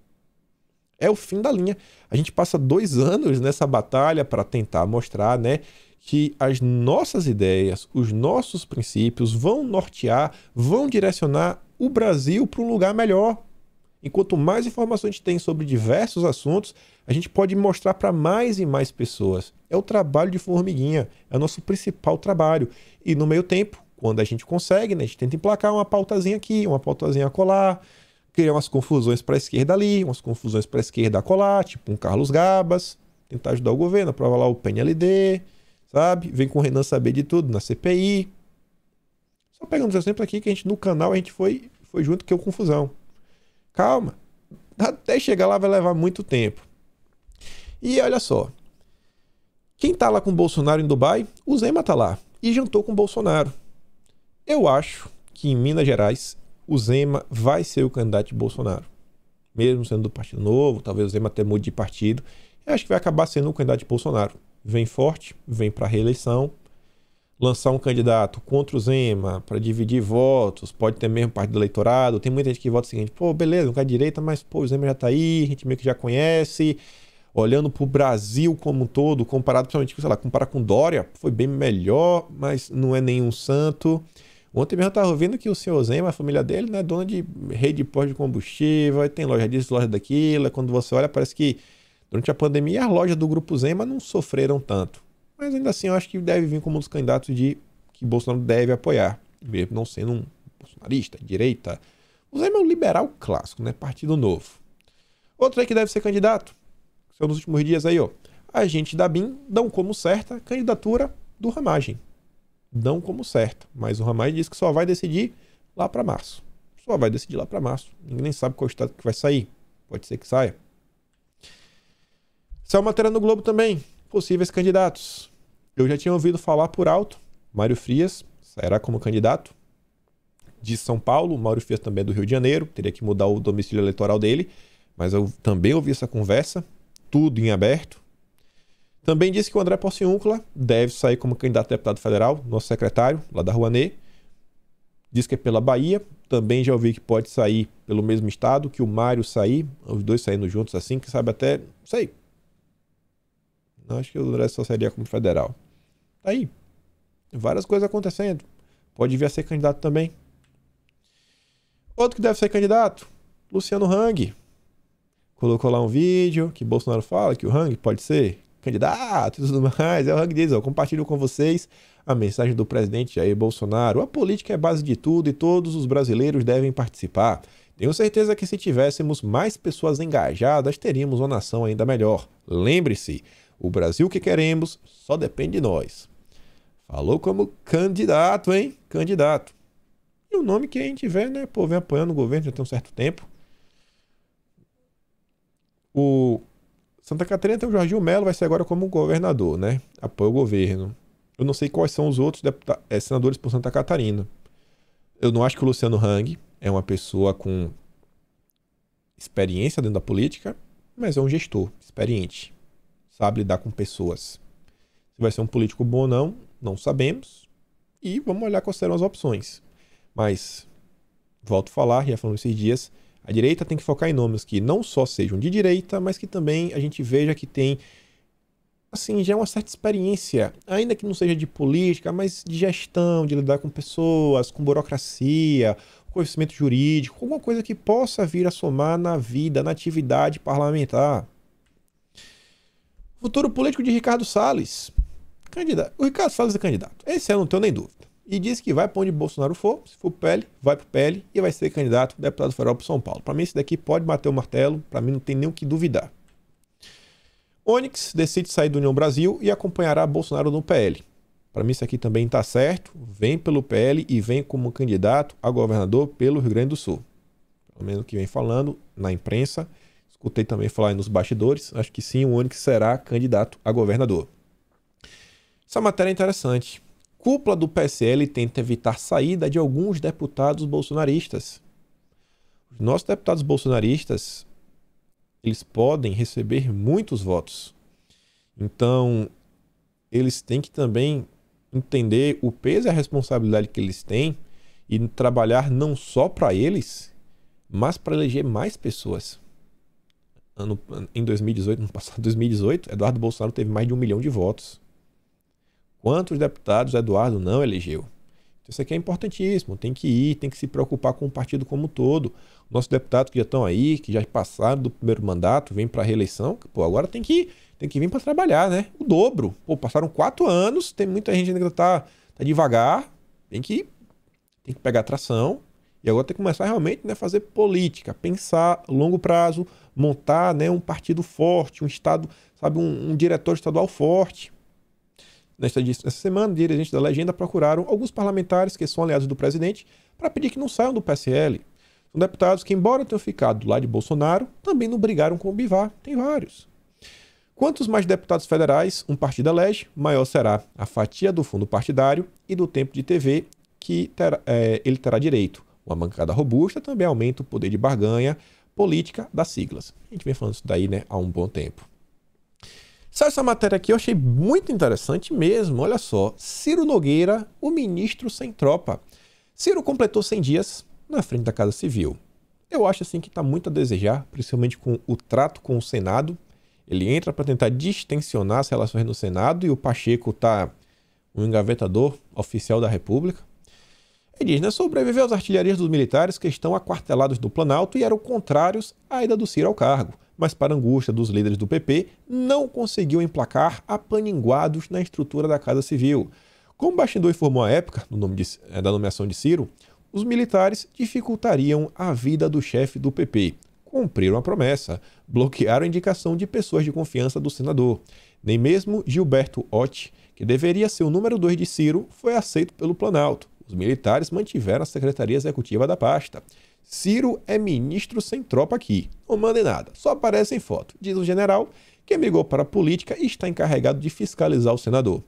É o fim da linha. A gente passa dois anos nessa batalha para tentar mostrar né, que as nossas ideias, os nossos princípios vão nortear, vão direcionar o Brasil para um lugar melhor, e quanto mais informações a gente tem sobre diversos assuntos, a gente pode mostrar para mais e mais pessoas. É o trabalho de formiguinha, é o nosso principal trabalho. E no meio tempo, quando a gente consegue, né, a gente tenta emplacar uma pautazinha aqui, uma pautazinha colar, criar umas confusões para a esquerda ali, umas confusões para a esquerda colar, tipo um Carlos Gabas, tentar ajudar o governo, aprova lá o PNLD, sabe? Vem com o Renan saber de tudo na CPI. Só pegando os exemplos aqui que a gente no canal a gente foi foi junto que é o confusão. Calma. Até chegar lá vai levar muito tempo. E olha só. Quem tá lá com o Bolsonaro em Dubai, o Zema tá lá e jantou com o Bolsonaro. Eu acho que em Minas Gerais o Zema vai ser o candidato de Bolsonaro. Mesmo sendo do Partido Novo, talvez o Zema até mude de partido. Eu acho que vai acabar sendo o candidato de Bolsonaro. Vem forte, vem para reeleição lançar um candidato contra o Zema para dividir votos, pode ter mesmo parte do eleitorado. Tem muita gente que vota o seguinte: pô, beleza, não quer direita, mas pô, o Zema já está aí, a gente meio que já conhece. Olhando para o Brasil como um todo, comparado, principalmente, sei lá, comparar com Dória, foi bem melhor, mas não é nenhum santo. Ontem mesmo eu estava ouvindo que o senhor Zema, a família dele, né, é dona de rede de pós de combustível, tem loja disso, loja daquilo. Quando você olha, parece que durante a pandemia as lojas do Grupo Zema não sofreram tanto. Mas ainda assim, eu acho que deve vir como um dos candidatos de que Bolsonaro deve apoiar, mesmo não sendo um bolsonarista, direita. O Zema é um liberal clássico, né? Partido Novo. Outro aí que deve ser candidato, são nos últimos dias aí, ó. A gente da BIM dão como certa candidatura do Ramagem. Dão como certa, mas o Ramagem diz que só vai decidir lá para março. Só vai decidir lá para março. Ninguém nem sabe qual estado que vai sair. Pode ser que saia. Saiu é matéria no Globo também possíveis candidatos. Eu já tinha ouvido falar por alto, Mário Frias sairá como candidato de São Paulo, Mário Frias também é do Rio de Janeiro, teria que mudar o domicílio eleitoral dele, mas eu também ouvi essa conversa, tudo em aberto. Também disse que o André Porciúncula deve sair como candidato a deputado federal, nosso secretário, lá da Rouanet. Diz que é pela Bahia, também já ouvi que pode sair pelo mesmo estado, que o Mário sair, os dois saindo juntos assim, que sabe até, não sei, não acho que o André só seria como federal. Tá aí, várias coisas acontecendo. Pode vir a ser candidato também. Outro que deve ser candidato, Luciano Hang. Colocou lá um vídeo que Bolsonaro fala que o Hang pode ser candidato e tudo mais. É o Hang diz, compartilho com vocês a mensagem do presidente Jair Bolsonaro. A política é base de tudo e todos os brasileiros devem participar. Tenho certeza que se tivéssemos mais pessoas engajadas, teríamos uma nação ainda melhor. Lembre-se, o Brasil que queremos só depende de nós. Falou como candidato, hein? Candidato. E o nome que a gente vê, né? Pô, vem apoiando o governo já tem um certo tempo. O Santa Catarina tem o Jorginho Melo, vai ser agora como governador, né? Apoia o governo. Eu não sei quais são os outros deputados, eh, senadores por Santa Catarina. Eu não acho que o Luciano Hang é uma pessoa com experiência dentro da política, mas é um gestor experiente sabe lidar com pessoas. Se vai ser um político bom ou não, não sabemos. E vamos olhar quais serão as opções. Mas, volto a falar, já falamos esses dias, a direita tem que focar em nomes que não só sejam de direita, mas que também a gente veja que tem, assim, já uma certa experiência, ainda que não seja de política, mas de gestão, de lidar com pessoas, com burocracia, conhecimento jurídico, alguma coisa que possa vir a somar na vida, na atividade parlamentar. Futuro político de Ricardo Salles. Candidato. O Ricardo Salles é candidato. Esse eu não tenho nem dúvida. E disse que vai para onde Bolsonaro for, se for PL, vai para o PL e vai ser candidato a deputado federal para São Paulo. Para mim, esse daqui pode bater o martelo, para mim não tem nem o que duvidar. Onyx decide sair do União Brasil e acompanhará Bolsonaro no PL. Para mim, isso aqui também está certo. Vem pelo PL e vem como candidato a governador pelo Rio Grande do Sul. Pelo menos que vem falando na imprensa escutei também falar nos bastidores, acho que sim, o Onix será candidato a governador. Essa matéria é interessante. Cúpula do PSL tenta evitar saída de alguns deputados bolsonaristas. Os nossos deputados bolsonaristas, eles podem receber muitos votos. Então, eles têm que também entender o peso e a responsabilidade que eles têm e trabalhar não só para eles, mas para eleger mais pessoas ano, em 2018, no passado 2018, Eduardo Bolsonaro teve mais de um milhão de votos. Quantos deputados Eduardo não elegeu? Então, isso aqui é importantíssimo, tem que ir, tem que se preocupar com o partido como um todo. Nossos deputados que já estão aí, que já passaram do primeiro mandato, vêm para a reeleição, pô, agora tem que, tem que vir para trabalhar, né? O dobro. Pô, passaram quatro anos, tem muita gente ainda que está tá devagar, tem que, tem que pegar tração e agora tem que começar realmente a né, fazer política, pensar a longo prazo, montar né, um partido forte, um Estado, sabe, um, um diretor estadual forte. Nesta semana, dirigentes da legenda procuraram alguns parlamentares que são aliados do presidente para pedir que não saiam do PSL. São deputados que, embora tenham ficado do lado de Bolsonaro, também não brigaram com o Bivar. Tem vários. Quantos mais deputados federais um partido elege, maior será a fatia do fundo partidário e do tempo de TV que é, ele terá direito. Uma bancada robusta também aumenta o poder de barganha política das siglas. A gente vem falando isso daí né, há um bom tempo. só essa matéria aqui? Eu achei muito interessante mesmo. Olha só. Ciro Nogueira, o ministro sem tropa. Ciro completou 100 dias na frente da Casa Civil. Eu acho assim que está muito a desejar, principalmente com o trato com o Senado. Ele entra para tentar distensionar as relações no Senado e o Pacheco está um engavetador oficial da República. E diz, né, sobreviveu às artilharias dos militares que estão aquartelados do Planalto e eram contrários à ida do Ciro ao cargo, mas para angústia dos líderes do PP, não conseguiu emplacar apaninguados na estrutura da Casa Civil. Como o bastidor informou à época, no nome de, eh, da nomeação de Ciro, os militares dificultariam a vida do chefe do PP. Cumpriram a promessa, bloquearam a indicação de pessoas de confiança do senador. Nem mesmo Gilberto Otti, que deveria ser o número 2 de Ciro, foi aceito pelo Planalto. Os militares mantiveram a Secretaria Executiva da pasta. Ciro é ministro sem tropa aqui. Não manda em nada, só aparece em foto, diz o general, que migou para a política e está encarregado de fiscalizar o senador.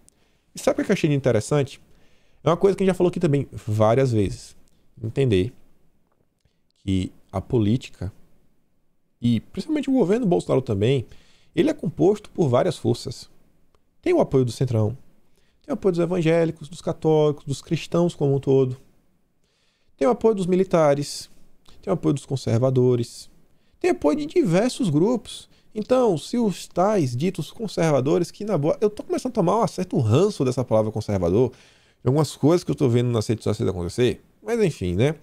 E sabe o que eu achei interessante? É uma coisa que a gente já falou aqui também várias vezes. Entender que a política e principalmente o governo Bolsonaro também, ele é composto por várias forças. Tem o apoio do Centrão, tem apoio dos evangélicos, dos católicos, dos cristãos como um todo. Tem o apoio dos militares, tem o apoio dos conservadores, tem apoio de diversos grupos. Então, se os tais ditos conservadores, que na boa, eu tô começando a tomar um certo ranço dessa palavra conservador, algumas coisas que eu tô vendo nas redes sociais acontecer, mas enfim, né?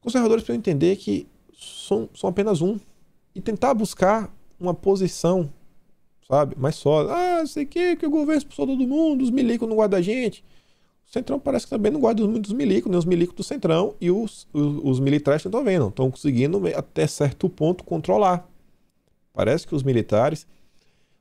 conservadores precisam entender que são, são apenas um e tentar buscar uma posição sabe? Mas só, ah, sei que, que o governo expulsou todo mundo, os milicos não guardam a gente. O Centrão parece que também não guarda muitos milicos, nem né? os milicos do Centrão e os, os, os militares estão vendo, estão conseguindo até certo ponto controlar. Parece que os militares.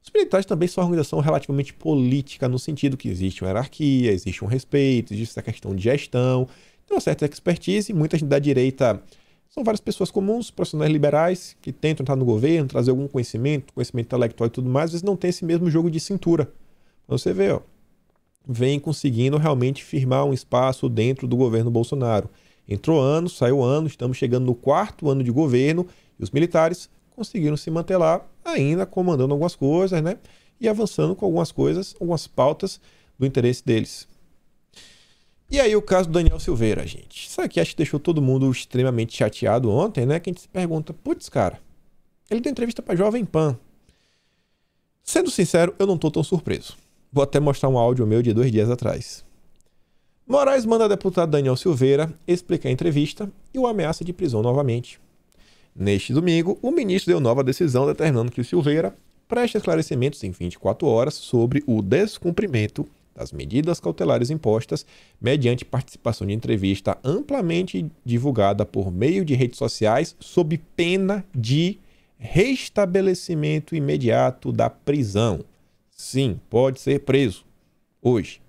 Os militares também são uma organização relativamente política, no sentido que existe uma hierarquia, existe um respeito, existe essa questão de gestão, tem uma certa expertise. Muita gente da direita são várias pessoas comuns, profissionais liberais, que tentam entrar no governo, trazer algum conhecimento, conhecimento intelectual e tudo mais, mas não tem esse mesmo jogo de cintura. Então você vê, ó, vem conseguindo realmente firmar um espaço dentro do governo Bolsonaro. Entrou ano, saiu ano, estamos chegando no quarto ano de governo e os militares conseguiram se manter lá, ainda comandando algumas coisas, né? E avançando com algumas coisas, algumas pautas do interesse deles. E aí o caso do Daniel Silveira, gente. Isso aqui acho que deixou todo mundo extremamente chateado ontem, né? Que a gente se pergunta, putz, cara, ele deu entrevista pra Jovem Pan. Sendo sincero, eu não tô tão surpreso. Vou até mostrar um áudio meu de dois dias atrás. Moraes manda deputado Daniel Silveira explicar a entrevista e o ameaça de prisão novamente. Neste domingo, o ministro deu nova decisão determinando que o Silveira preste esclarecimentos em 24 horas sobre o descumprimento das medidas cautelares impostas mediante participação de entrevista amplamente divulgada por meio de redes sociais sob pena de restabelecimento imediato da prisão. Sim, pode ser preso hoje.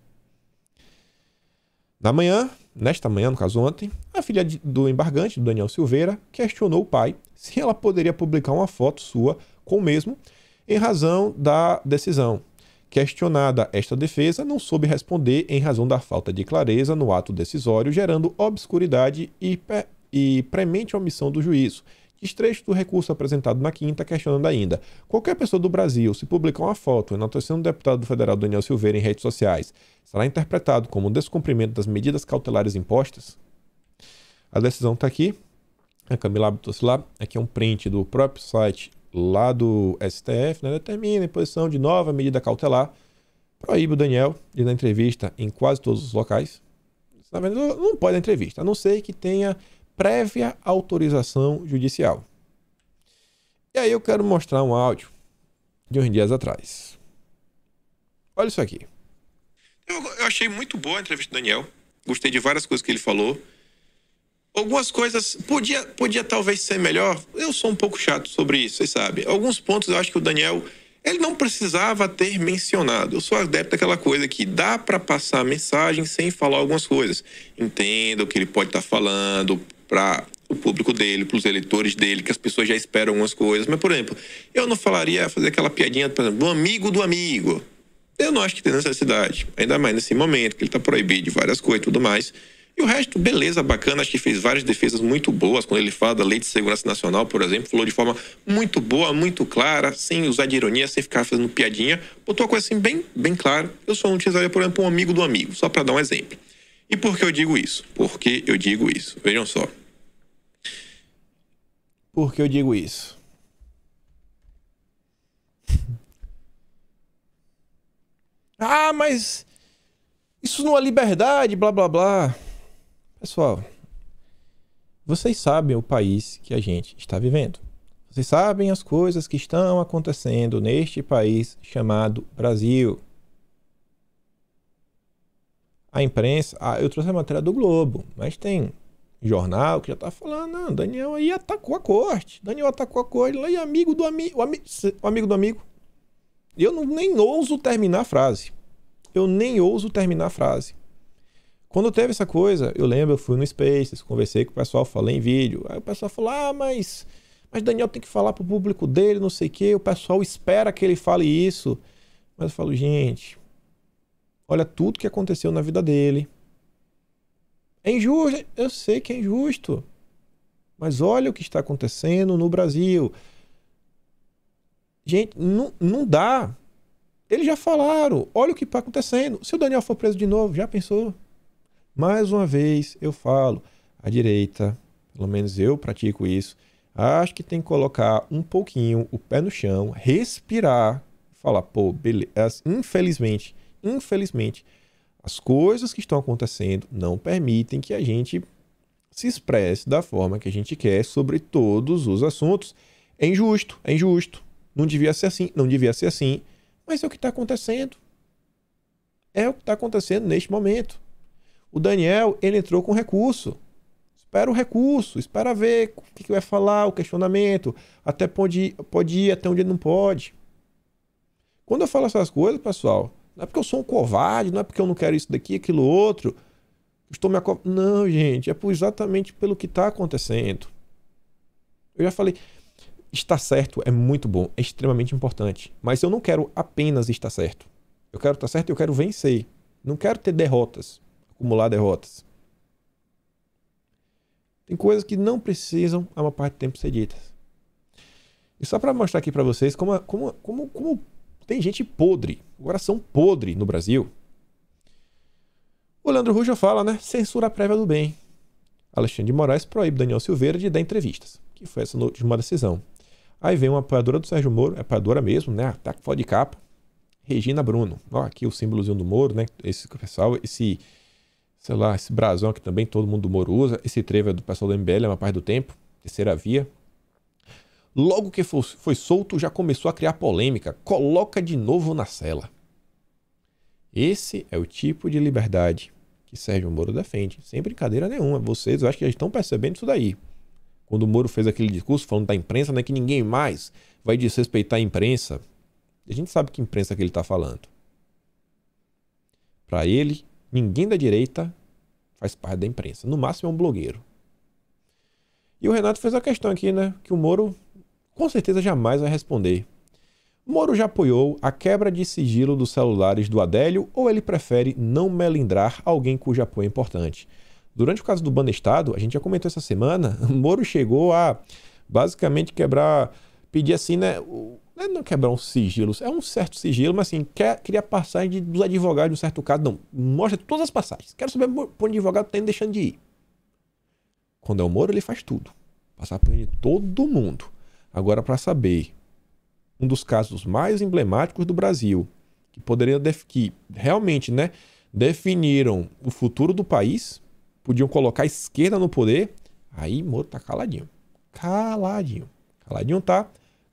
Na manhã, nesta manhã, no caso ontem, a filha do embargante, Daniel Silveira, questionou o pai se ela poderia publicar uma foto sua com o mesmo em razão da decisão. Questionada esta defesa, não soube responder em razão da falta de clareza no ato decisório, gerando obscuridade e, e premente omissão do juízo. Destrecho do recurso apresentado na quinta, questionando ainda: qualquer pessoa do Brasil, se publicar uma foto enaltecendo o deputado federal Daniel Silveira em redes sociais, será interpretado como um descumprimento das medidas cautelares impostas? A decisão está aqui. A Camila trouxe Aqui é um print do próprio site lá do STF né, determina a imposição de nova medida cautelar, proíbe o Daniel de dar entrevista em quase todos os locais. Tá não pode dar entrevista, a não ser que tenha prévia autorização judicial. E aí eu quero mostrar um áudio de uns dias atrás. Olha isso aqui. Eu, eu achei muito boa a entrevista do Daniel. Gostei de várias coisas que ele falou. Algumas coisas podia, podia talvez ser melhor. Eu sou um pouco chato sobre isso, vocês sabem. Alguns pontos eu acho que o Daniel ele não precisava ter mencionado. Eu sou adepto daquela coisa que dá para passar mensagem sem falar algumas coisas. Entenda o que ele pode estar tá falando para o público dele, para os eleitores dele, que as pessoas já esperam algumas coisas. Mas, por exemplo, eu não falaria fazer aquela piadinha, por exemplo, do amigo do amigo. Eu não acho que tem necessidade, ainda mais nesse momento que ele está proibido de várias coisas e tudo mais. E o resto, beleza, bacana. Acho que fez várias defesas muito boas. Quando ele fala da Lei de Segurança Nacional, por exemplo, falou de forma muito boa, muito clara, sem usar de ironia, sem ficar fazendo piadinha. Botou uma coisa assim bem, bem clara. Eu só não utilizaria, por exemplo, um amigo do amigo, só para dar um exemplo. E por que eu digo isso? Por que eu digo isso? Vejam só. Por que eu digo isso? ah, mas isso não é liberdade, blá blá blá. Pessoal, vocês sabem o país que a gente está vivendo. Vocês sabem as coisas que estão acontecendo neste país chamado Brasil. A imprensa. Ah, eu trouxe a matéria do Globo, mas tem jornal que já está falando: não, Daniel aí atacou a corte. Daniel atacou a corte, lá e é amigo do amigo. Ami, amigo do amigo. Eu não, nem ouso terminar a frase. Eu nem ouso terminar a frase. Quando teve essa coisa, eu lembro, eu fui no Spaces, conversei com o pessoal, falei em vídeo. Aí o pessoal falou: ah, mas, mas Daniel tem que falar pro público dele, não sei o quê. O pessoal espera que ele fale isso. Mas eu falo, gente, olha tudo que aconteceu na vida dele. É injusto, eu sei que é injusto. Mas olha o que está acontecendo no Brasil. Gente, não, não dá. Eles já falaram. Olha o que está acontecendo. Se o Daniel for preso de novo, já pensou? Mais uma vez, eu falo, a direita, pelo menos eu pratico isso, acho que tem que colocar um pouquinho o pé no chão, respirar, falar, pô, beleza. Infelizmente, infelizmente, as coisas que estão acontecendo não permitem que a gente se expresse da forma que a gente quer sobre todos os assuntos. É injusto, é injusto. Não devia ser assim, não devia ser assim. Mas é o que está acontecendo. É o que está acontecendo neste momento. O Daniel, ele entrou com recurso. Espera o recurso, espera ver o que, que vai falar, o questionamento, até pode pode ir, até onde ele não pode. Quando eu falo essas coisas, pessoal, não é porque eu sou um covarde, não é porque eu não quero isso daqui, aquilo outro. Estou me Não, gente, é exatamente pelo que está acontecendo. Eu já falei, estar certo é muito bom, é extremamente importante. Mas eu não quero apenas estar certo. Eu quero estar certo e eu quero vencer. Não quero ter derrotas acumular derrotas. Tem coisas que não precisam, a uma parte do tempo, ser ditas. E só para mostrar aqui para vocês como, como, como, como tem gente podre, coração podre no Brasil. O Leandro Rujo fala, né? Censura prévia do bem. Alexandre de Moraes proíbe Daniel Silveira de dar entrevistas, que foi essa uma decisão. Aí vem uma apoiadora do Sérgio Moro, apoiadora mesmo, né? Tá fora de capa. Regina Bruno. Ó, aqui o símbolozinho do Moro, né? Esse pessoal, esse sei lá, esse brasão que também todo mundo do Moro usa, esse trevo é do pessoal do MBL, é uma parte do tempo, terceira via. Logo que foi solto, já começou a criar polêmica. Coloca de novo na cela. Esse é o tipo de liberdade que Sérgio Moro defende. Sem brincadeira nenhuma. Vocês, eu acho que já estão percebendo isso daí. Quando o Moro fez aquele discurso falando da imprensa, né, que ninguém mais vai desrespeitar a imprensa. A gente sabe que imprensa que ele está falando. Para ele, Ninguém da direita faz parte da imprensa. No máximo é um blogueiro. E o Renato fez a questão aqui, né? Que o Moro com certeza jamais vai responder. Moro já apoiou a quebra de sigilo dos celulares do Adélio ou ele prefere não melindrar alguém cujo apoio é importante? Durante o caso do Banestado, a gente já comentou essa semana, Moro chegou a basicamente quebrar, pedir assim, né? Não é não quebrar um sigilo, é um certo sigilo, mas assim, quer, queria a passagem de, dos advogados de um certo caso. Não, mostra todas as passagens. Quero saber por onde o advogado está indo deixando de ir. Quando é o Moro, ele faz tudo. Passar por ele todo mundo. Agora, para saber, um dos casos mais emblemáticos do Brasil, que poderia que realmente né, definiram o futuro do país, podiam colocar a esquerda no poder, aí Moro tá caladinho. Caladinho. Caladinho tá.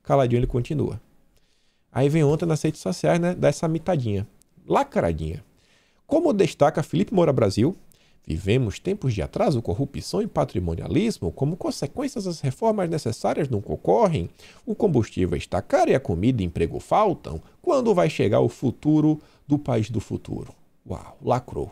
Caladinho ele continua. Aí vem ontem nas redes sociais, né? dessa mitadinha. Lacradinha. Como destaca Felipe Moura Brasil, vivemos tempos de atraso, corrupção e patrimonialismo. Como consequências, as reformas necessárias não concorrem. O combustível está caro e a comida e emprego faltam. Quando vai chegar o futuro do país do futuro? Uau, lacrou.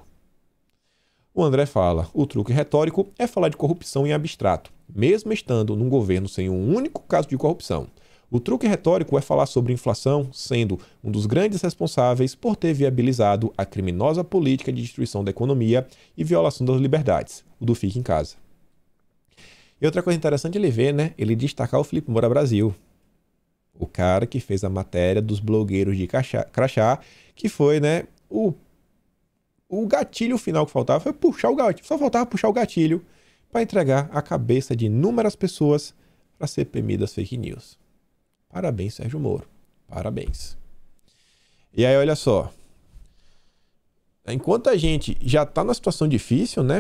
O André fala: o truque retórico é falar de corrupção em abstrato, mesmo estando num governo sem um único caso de corrupção. O truque retórico é falar sobre inflação, sendo um dos grandes responsáveis por ter viabilizado a criminosa política de destruição da economia e violação das liberdades, o do fique em casa. E outra coisa interessante ele ver, né? Ele destacar o Felipe Moura Brasil. O cara que fez a matéria dos blogueiros de crachá, que foi, né, o o gatilho final que faltava foi puxar o gatilho. Só faltava puxar o gatilho para entregar a cabeça de inúmeras pessoas para ser CPMI das fake news. Parabéns, Sérgio Moro. Parabéns. E aí, olha só. Enquanto a gente já está numa situação difícil, né?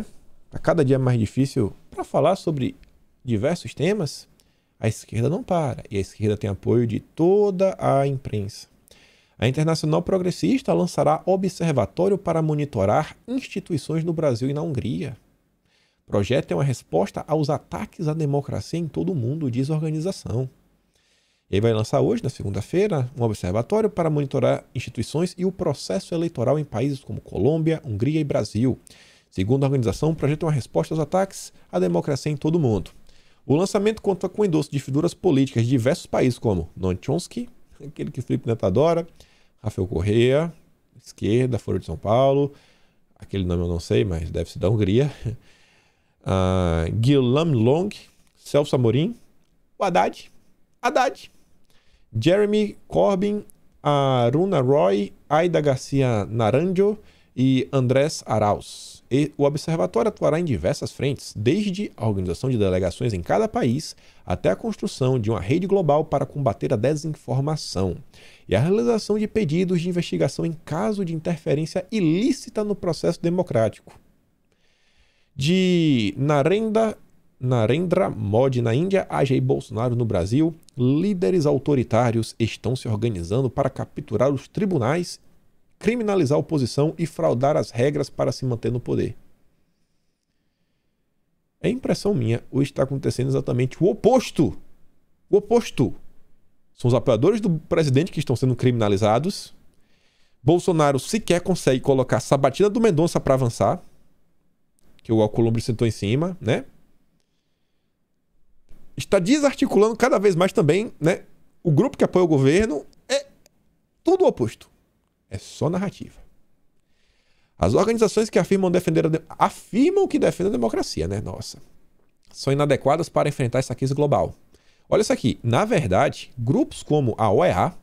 A tá cada dia mais difícil para falar sobre diversos temas, a esquerda não para. E a esquerda tem apoio de toda a imprensa. A Internacional Progressista lançará observatório para monitorar instituições no Brasil e na Hungria. O projeto é uma resposta aos ataques à democracia em todo o mundo, diz a organização. Ele vai lançar hoje, na segunda-feira, um observatório para monitorar instituições e o processo eleitoral em países como Colômbia, Hungria e Brasil. Segundo a organização, o projeto é uma resposta aos ataques à democracia em todo o mundo. O lançamento conta com o endosso de figuras políticas de diversos países, como Noam Chomsky, aquele que o Felipe Neto adora, Rafael Correa, esquerda, Folha de São Paulo, aquele nome eu não sei, mas deve ser da Hungria, uh, ah, Guilherme Long, Celso Amorim, o Haddad, Haddad, Jeremy Corbyn, Aruna Roy, Aida Garcia Naranjo e Andrés Arauz. E o observatório atuará em diversas frentes, desde a organização de delegações em cada país até a construção de uma rede global para combater a desinformação e a realização de pedidos de investigação em caso de interferência ilícita no processo democrático. De Narendra Narendra Modi na Índia, a Jair Bolsonaro no Brasil, líderes autoritários estão se organizando para capturar os tribunais, criminalizar a oposição e fraudar as regras para se manter no poder. É impressão minha, que está acontecendo exatamente o oposto. O oposto. São os apoiadores do presidente que estão sendo criminalizados. Bolsonaro sequer consegue colocar a sabatina do Mendonça para avançar, que o Alcolumbre sentou em cima, né? está desarticulando cada vez mais também, né? O grupo que apoia o governo é tudo o oposto. É só narrativa. As organizações que afirmam defender de... afirmam que defendem a democracia, né? Nossa. São inadequadas para enfrentar essa crise global. Olha isso aqui. Na verdade, grupos como a OEA,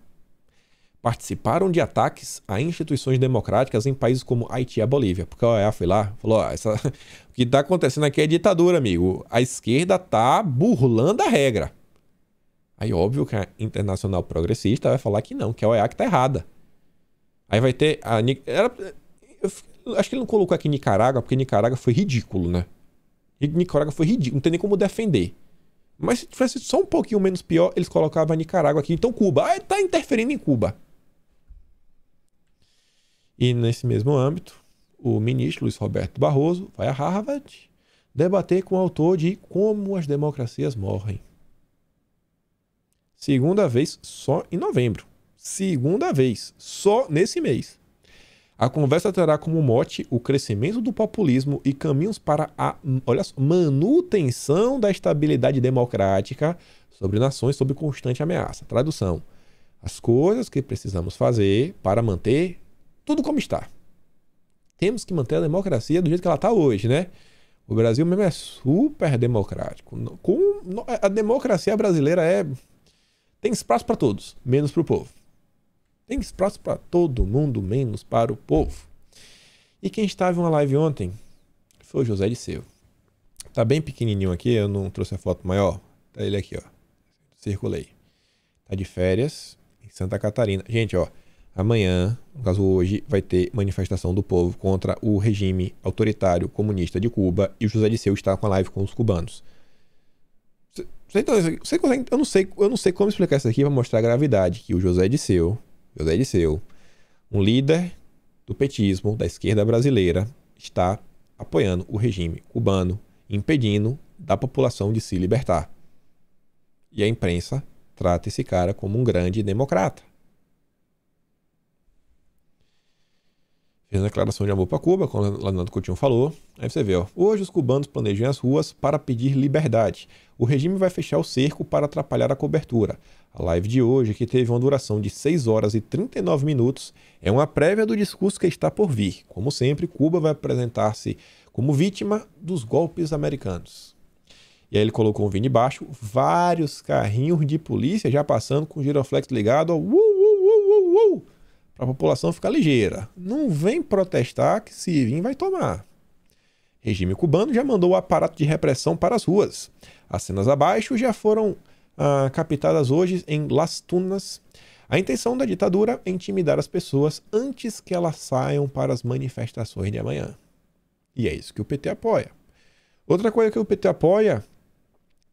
participaram de ataques a instituições democráticas em países como Haiti e a Bolívia. Porque a OEA foi lá falou: essa... o que está acontecendo aqui é ditadura, amigo. A esquerda tá burlando a regra. Aí, óbvio que a internacional progressista vai falar que não, que a OEA que tá errada. Aí vai ter a. acho que ele não colocou aqui Nicarágua, porque Nicarágua foi ridículo, né? Nicarágua foi ridículo, não tem nem como defender. Mas se tivesse só um pouquinho menos pior, eles colocavam a Nicarágua aqui. Então, Cuba. Ah, tá interferindo em Cuba. E nesse mesmo âmbito, o ministro Luiz Roberto Barroso vai a Harvard debater com o autor de Como as Democracias Morrem. Segunda vez só em novembro. Segunda vez só nesse mês. A conversa terá como mote o crescimento do populismo e caminhos para a olha só, manutenção da estabilidade democrática sobre nações sob constante ameaça. Tradução: As coisas que precisamos fazer para manter tudo como está. Temos que manter a democracia do jeito que ela está hoje, né? O Brasil mesmo é super democrático. Com, a democracia brasileira é tem espaço para todos, menos para o povo. Tem espaço para todo mundo, menos para o povo. E quem estava em uma live ontem foi o José de Seu. Tá bem pequenininho aqui, eu não trouxe a foto maior. Tá ele aqui, ó. Circulei. Tá de férias em Santa Catarina. Gente, ó. Amanhã, no caso hoje, vai ter manifestação do povo contra o regime autoritário comunista de Cuba e o José Disseu está com a live com os cubanos. Você, você então, eu, não sei, eu não sei como explicar isso aqui para mostrar a gravidade que o José Disseu, José Disseu, um líder do petismo, da esquerda brasileira, está apoiando o regime cubano, impedindo da população de se libertar. E a imprensa trata esse cara como um grande democrata. Fez uma declaração de amor para Cuba, como o Leonardo Coutinho falou. Aí você vê, ó. Hoje os cubanos planejam as ruas para pedir liberdade. O regime vai fechar o cerco para atrapalhar a cobertura. A live de hoje, que teve uma duração de 6 horas e 39 minutos, é uma prévia do discurso que está por vir. Como sempre, Cuba vai apresentar-se como vítima dos golpes americanos. E aí ele colocou um vini baixo, vários carrinhos de polícia já passando com o giroflex ligado, ó. Uh, uh, uh, uh, uh para a população ficar ligeira. Não vem protestar que se vir vai tomar. regime cubano já mandou o aparato de repressão para as ruas. As cenas abaixo já foram ah, captadas hoje em Las Tunas. A intenção da ditadura é intimidar as pessoas antes que elas saiam para as manifestações de amanhã. E é isso que o PT apoia. Outra coisa que o PT apoia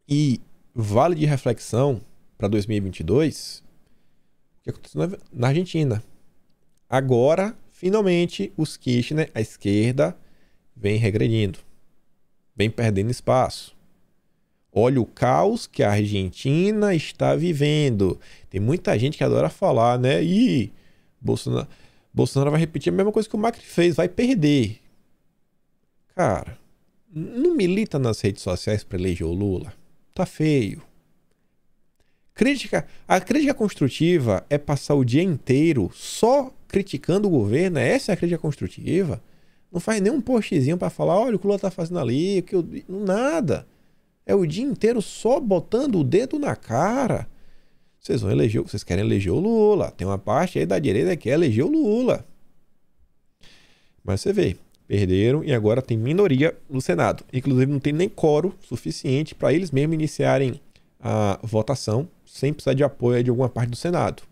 e vale de reflexão para 2022 o que aconteceu na Argentina. Agora, finalmente, os Kirchner, né, a esquerda, vem regredindo, vem perdendo espaço. Olha o caos que a Argentina está vivendo. Tem muita gente que adora falar, né? E Bolsonaro, Bolsonaro vai repetir a mesma coisa que o Macri fez, vai perder. Cara, não milita nas redes sociais para eleger o Lula. Tá feio. Crítica, a crítica construtiva é passar o dia inteiro só criticando o governo, né? essa é a crítica construtiva. Não faz nenhum postzinho para falar, olha o que o Lula tá fazendo ali, o que eu... nada. É o dia inteiro só botando o dedo na cara. Vocês vão eleger, vocês querem eleger o Lula. Tem uma parte aí da direita que é eleger o Lula. Mas você vê, perderam e agora tem minoria no Senado. Inclusive não tem nem coro suficiente para eles mesmos iniciarem a votação sem precisar de apoio de alguma parte do Senado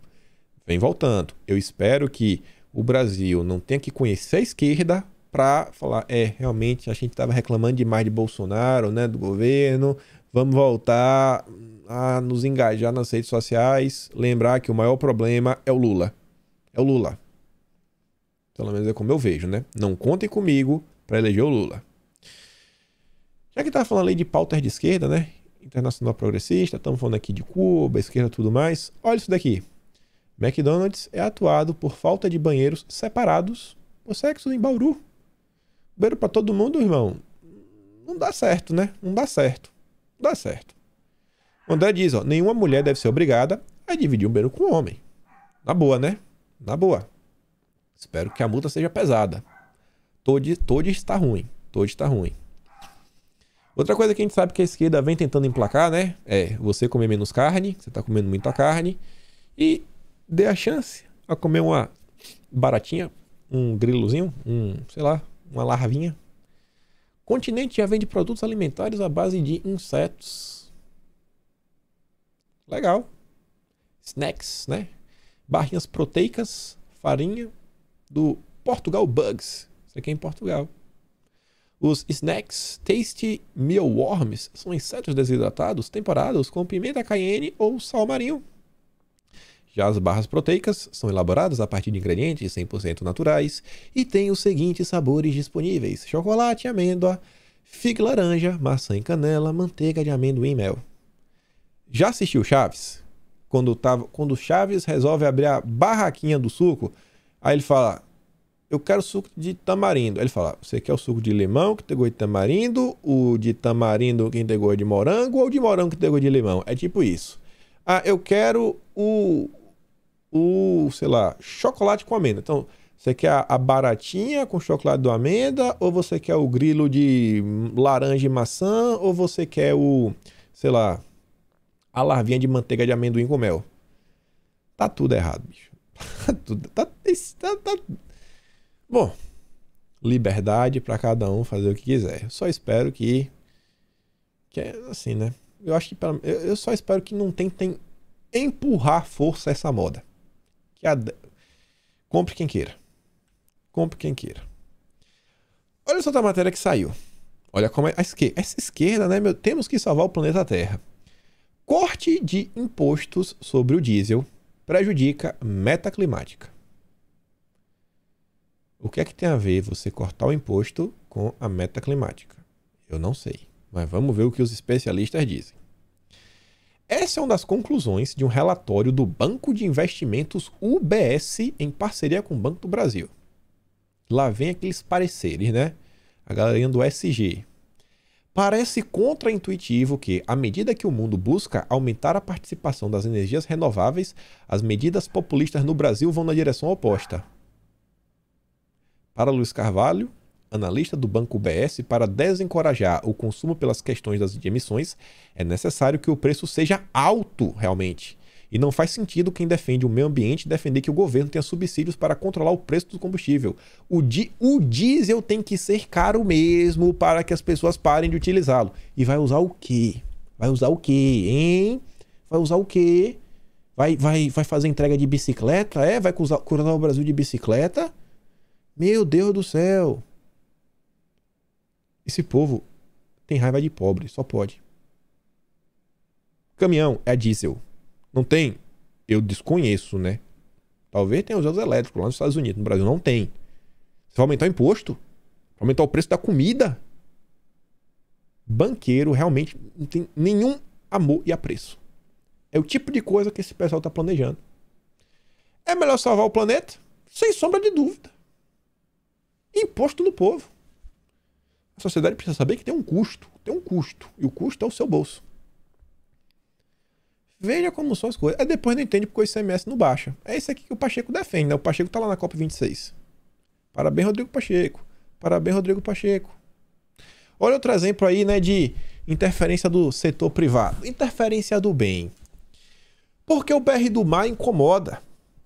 vem voltando. Eu espero que o Brasil não tenha que conhecer a esquerda para falar, é, realmente a gente estava reclamando demais de Bolsonaro, né, do governo, vamos voltar a nos engajar nas redes sociais, lembrar que o maior problema é o Lula. É o Lula. Pelo menos é como eu vejo, né? Não contem comigo para eleger o Lula. Já que tá falando ali de pautas de esquerda, né? Internacional progressista, estamos falando aqui de Cuba, esquerda tudo mais. Olha isso daqui. McDonald's é atuado por falta de banheiros separados por sexo em Bauru. Banheiro para todo mundo, irmão. Não dá certo, né? Não dá certo. Não dá certo. O André diz, ó, nenhuma mulher deve ser obrigada a dividir um banheiro com um homem. Na boa, né? Na boa. Espero que a multa seja pesada. Todo, todo está ruim. Todo está ruim. Outra coisa que a gente sabe que a esquerda vem tentando emplacar, né? É você comer menos carne, você está comendo muita carne. E dê a chance a comer uma baratinha, um grilozinho, um, sei lá, uma larvinha. O continente já vende produtos alimentares à base de insetos. Legal. Snacks, né? Barrinhas proteicas, farinha do Portugal Bugs. Isso aqui é em Portugal. Os snacks Tasty Mealworms são insetos desidratados temporados com pimenta cayenne ou sal marinho. Já as barras proteicas são elaboradas a partir de ingredientes 100% naturais e têm os seguintes sabores disponíveis: chocolate, amêndoa, figa laranja, maçã e canela, manteiga de amendoim e mel. Já assistiu Chaves? Quando, tava, quando Chaves resolve abrir a barraquinha do suco, aí ele fala: Eu quero suco de tamarindo. Aí ele fala: Você quer o suco de limão que tem gosto de tamarindo? O de tamarindo que tem gosto de morango? Ou de morango que tem gosto de limão? É tipo isso. Ah, eu quero o, o, sei lá, chocolate com amêndoa. Então, você quer a, a baratinha com chocolate do amêndoa, ou você quer o grilo de laranja e maçã, ou você quer o, sei lá, a larvinha de manteiga de amendoim com mel. Tá tudo errado, bicho. Tá tudo. Tá, tá, tá. Bom, liberdade para cada um fazer o que quiser. Eu só espero que. Que é assim, né? Eu acho que. Pra, eu, eu só espero que não tentem empurrar força essa moda. Que Compre quem queira. Compre quem queira. Olha só a matéria que saiu. Olha como é a esquerda. Essa esquerda, né, meu? Temos que salvar o planeta Terra. Corte de impostos sobre o diesel prejudica meta climática. O que é que tem a ver você cortar o imposto com a meta climática? Eu não sei. Mas vamos ver o que os especialistas dizem. Essa é uma das conclusões de um relatório do Banco de Investimentos UBS em parceria com o Banco do Brasil. Lá vem aqueles pareceres, né? A galerinha do SG. Parece contraintuitivo que, à medida que o mundo busca aumentar a participação das energias renováveis, as medidas populistas no Brasil vão na direção oposta. Para Luiz Carvalho, analista do Banco BS, para desencorajar o consumo pelas questões das emissões, é necessário que o preço seja alto realmente. E não faz sentido quem defende o meio ambiente defender que o governo tenha subsídios para controlar o preço do combustível. O, di o diesel tem que ser caro mesmo para que as pessoas parem de utilizá-lo. E vai usar o quê? Vai usar o quê, hein? Vai usar o quê? Vai, vai, vai fazer entrega de bicicleta? É? Vai cruzar, cruzar o Brasil de bicicleta? Meu Deus do céu! Esse povo tem raiva de pobre, só pode. Caminhão é diesel. Não tem? Eu desconheço, né? Talvez tenha os elétricos lá nos Estados Unidos. No Brasil não tem. Você vai aumentar o imposto? Vai aumentar o preço da comida? Banqueiro realmente não tem nenhum amor e apreço. É o tipo de coisa que esse pessoal está planejando. É melhor salvar o planeta? Sem sombra de dúvida. Imposto no povo. A sociedade precisa saber que tem um custo. Tem um custo. E o custo é o seu bolso. Veja como são as coisas. Aí é, depois não entende porque o ICMS não baixa. É isso aqui que o Pacheco defende, né? O Pacheco está lá na Copa 26. Parabéns, Rodrigo Pacheco. Parabéns, Rodrigo Pacheco. Olha outro exemplo aí, né, de interferência do setor privado. Interferência do bem. Porque o BR do Mar incomoda.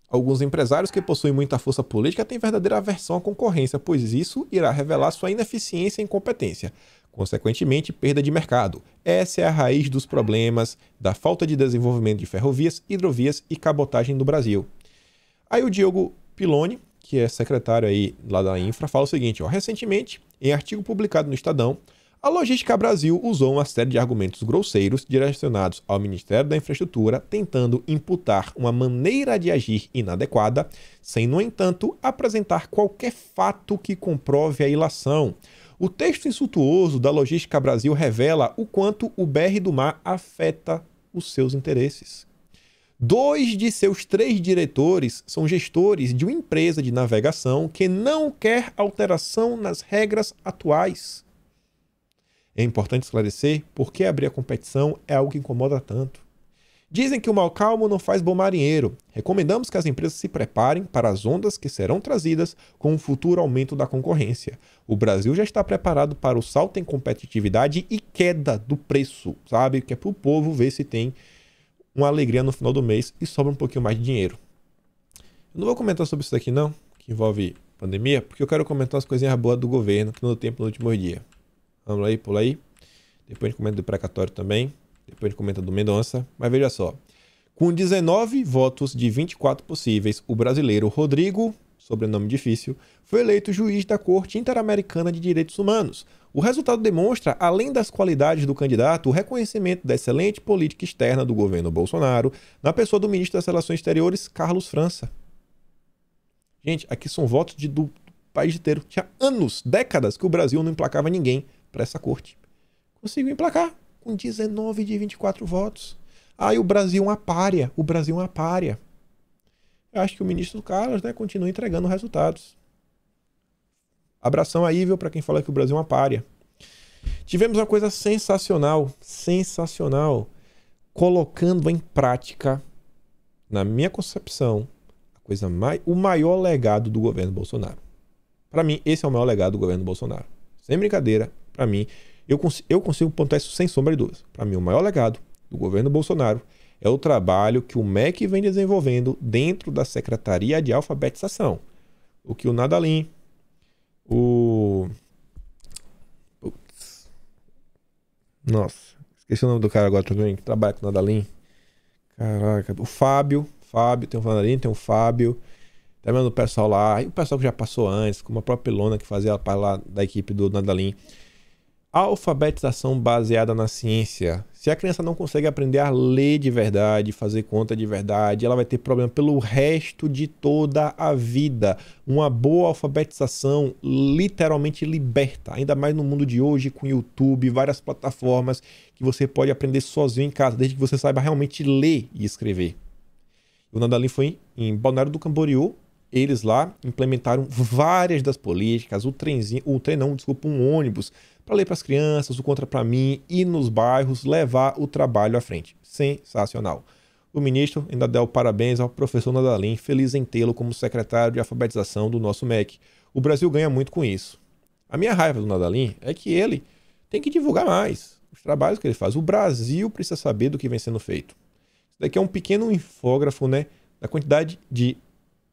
Alguns empresários que possuem muita força política têm verdadeira aversão à concorrência, pois isso irá revelar sua ineficiência e incompetência, consequentemente, perda de mercado. Essa é a raiz dos problemas da falta de desenvolvimento de ferrovias, hidrovias e cabotagem no Brasil. Aí o Diogo Piloni, que é secretário aí lá da Infra, fala o seguinte: ó, recentemente, em artigo publicado no Estadão, a Logística Brasil usou uma série de argumentos grosseiros direcionados ao Ministério da Infraestrutura, tentando imputar uma maneira de agir inadequada, sem, no entanto, apresentar qualquer fato que comprove a ilação. O texto insultuoso da Logística Brasil revela o quanto o BR do Mar afeta os seus interesses. Dois de seus três diretores são gestores de uma empresa de navegação que não quer alteração nas regras atuais. É importante esclarecer por que abrir a competição é algo que incomoda tanto. Dizem que o mal calmo não faz bom marinheiro. Recomendamos que as empresas se preparem para as ondas que serão trazidas com o futuro aumento da concorrência. O Brasil já está preparado para o salto em competitividade e queda do preço, sabe? Que é para o povo ver se tem uma alegria no final do mês e sobra um pouquinho mais de dinheiro. Eu não vou comentar sobre isso aqui não, que envolve pandemia, porque eu quero comentar umas coisinhas boas do governo que não deu tempo no último dia. Vamos aí, pula aí. Depois a gente comenta do precatório também. Depois a gente comenta do Mendonça. Mas veja só. Com 19 votos de 24 possíveis, o brasileiro Rodrigo, sobrenome difícil, foi eleito juiz da Corte Interamericana de Direitos Humanos. O resultado demonstra, além das qualidades do candidato, o reconhecimento da excelente política externa do governo Bolsonaro na pessoa do ministro das Relações Exteriores, Carlos França. Gente, aqui são votos de, do, país inteiro. Tinha anos, décadas que o Brasil não emplacava ninguém para essa corte. Conseguiu emplacar com 19 de 24 votos. Aí o Brasil é uma párea, o Brasil é uma párea. Eu acho que o ministro Carlos né, continua entregando resultados. Abração aí, viu, para quem fala que o Brasil é uma párea. Tivemos uma coisa sensacional, sensacional, colocando em prática, na minha concepção, a coisa mais, o maior legado do governo Bolsonaro. Para mim, esse é o maior legado do governo Bolsonaro. Sem brincadeira, para mim, eu, cons eu consigo pontuar isso sem sombra de dúvidas. Para mim, o maior legado do governo Bolsonaro é o trabalho que o MEC vem desenvolvendo dentro da Secretaria de Alfabetização. O que o Nadalim, o. Ups. Nossa, esqueci o nome do cara agora também, que trabalha com o Nadalim. Caraca, o Fábio. Fábio, tem o Vandalim, tem o Fábio. Tá vendo o pessoal lá? E o pessoal que já passou antes, como a própria Lona que fazia a parte lá da equipe do Nadalim alfabetização baseada na ciência. Se a criança não consegue aprender a ler de verdade, fazer conta de verdade, ela vai ter problema pelo resto de toda a vida. Uma boa alfabetização literalmente liberta, ainda mais no mundo de hoje com YouTube, várias plataformas que você pode aprender sozinho em casa, desde que você saiba realmente ler e escrever. O Nandali foi em Balneário do Camboriú, eles lá implementaram várias das políticas, o trenzinho, o trem não, desculpa, um ônibus para ler para as crianças, o Contra para mim, ir nos bairros, levar o trabalho à frente. Sensacional. O ministro ainda deu parabéns ao professor Nadalim, feliz em tê-lo como secretário de alfabetização do nosso MEC. O Brasil ganha muito com isso. A minha raiva do Nadalim é que ele tem que divulgar mais os trabalhos que ele faz. O Brasil precisa saber do que vem sendo feito. Isso daqui é um pequeno infógrafo né, da quantidade de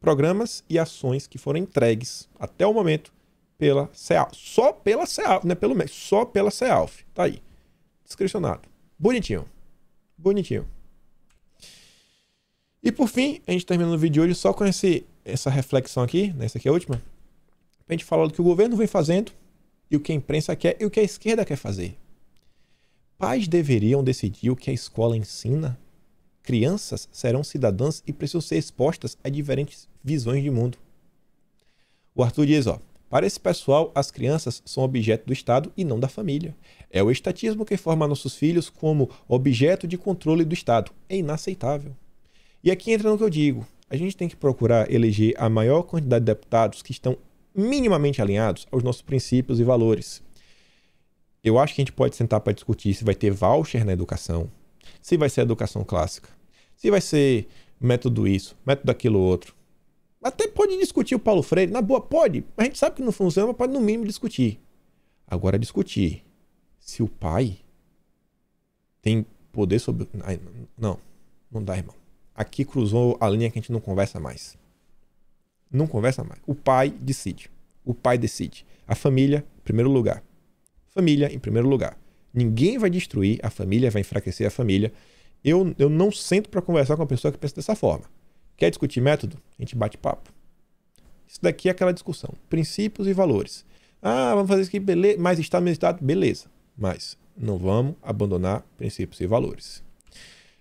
programas e ações que foram entregues até o momento pela CEALF. Só pela CEALF, né? pelo menos só pela CEALF. Tá aí. Descricionado. Bonitinho. Bonitinho. E por fim, a gente termina o vídeo de hoje só com esse, essa reflexão aqui, né? essa aqui é a última. A gente fala do que o governo vem fazendo e o que a imprensa quer e o que a esquerda quer fazer. Pais deveriam decidir o que a escola ensina. Crianças serão cidadãs e precisam ser expostas a diferentes visões de mundo. O Arthur diz, ó, para esse pessoal, as crianças são objeto do Estado e não da família. É o estatismo que forma nossos filhos como objeto de controle do Estado. É inaceitável. E aqui entra no que eu digo. A gente tem que procurar eleger a maior quantidade de deputados que estão minimamente alinhados aos nossos princípios e valores. Eu acho que a gente pode sentar para discutir se vai ter voucher na educação, se vai ser educação clássica, se vai ser método isso, método aquilo outro. Até pode discutir o Paulo Freire, na boa, pode. A gente sabe que não funciona, mas pode no mínimo discutir. Agora, discutir se o pai tem poder sobre. Ai, não, não dá, irmão. Aqui cruzou a linha que a gente não conversa mais. Não conversa mais. O pai decide. O pai decide. A família, em primeiro lugar. Família, em primeiro lugar. Ninguém vai destruir a família, vai enfraquecer a família. Eu, eu não sento para conversar com uma pessoa que pensa dessa forma. Quer discutir método? A gente bate papo. Isso daqui é aquela discussão. Princípios e valores. Ah, vamos fazer isso aqui, beleza. Mas está no estado, beleza. Mas não vamos abandonar princípios e valores.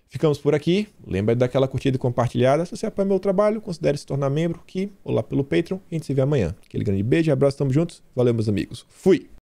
Ficamos por aqui. Lembra daquela curtida e compartilhada. Se você apoia meu trabalho, considere se tornar membro aqui ou lá pelo Patreon. A gente se vê amanhã. Aquele grande beijo, abraço, tamo juntos. Valeu, meus amigos. Fui!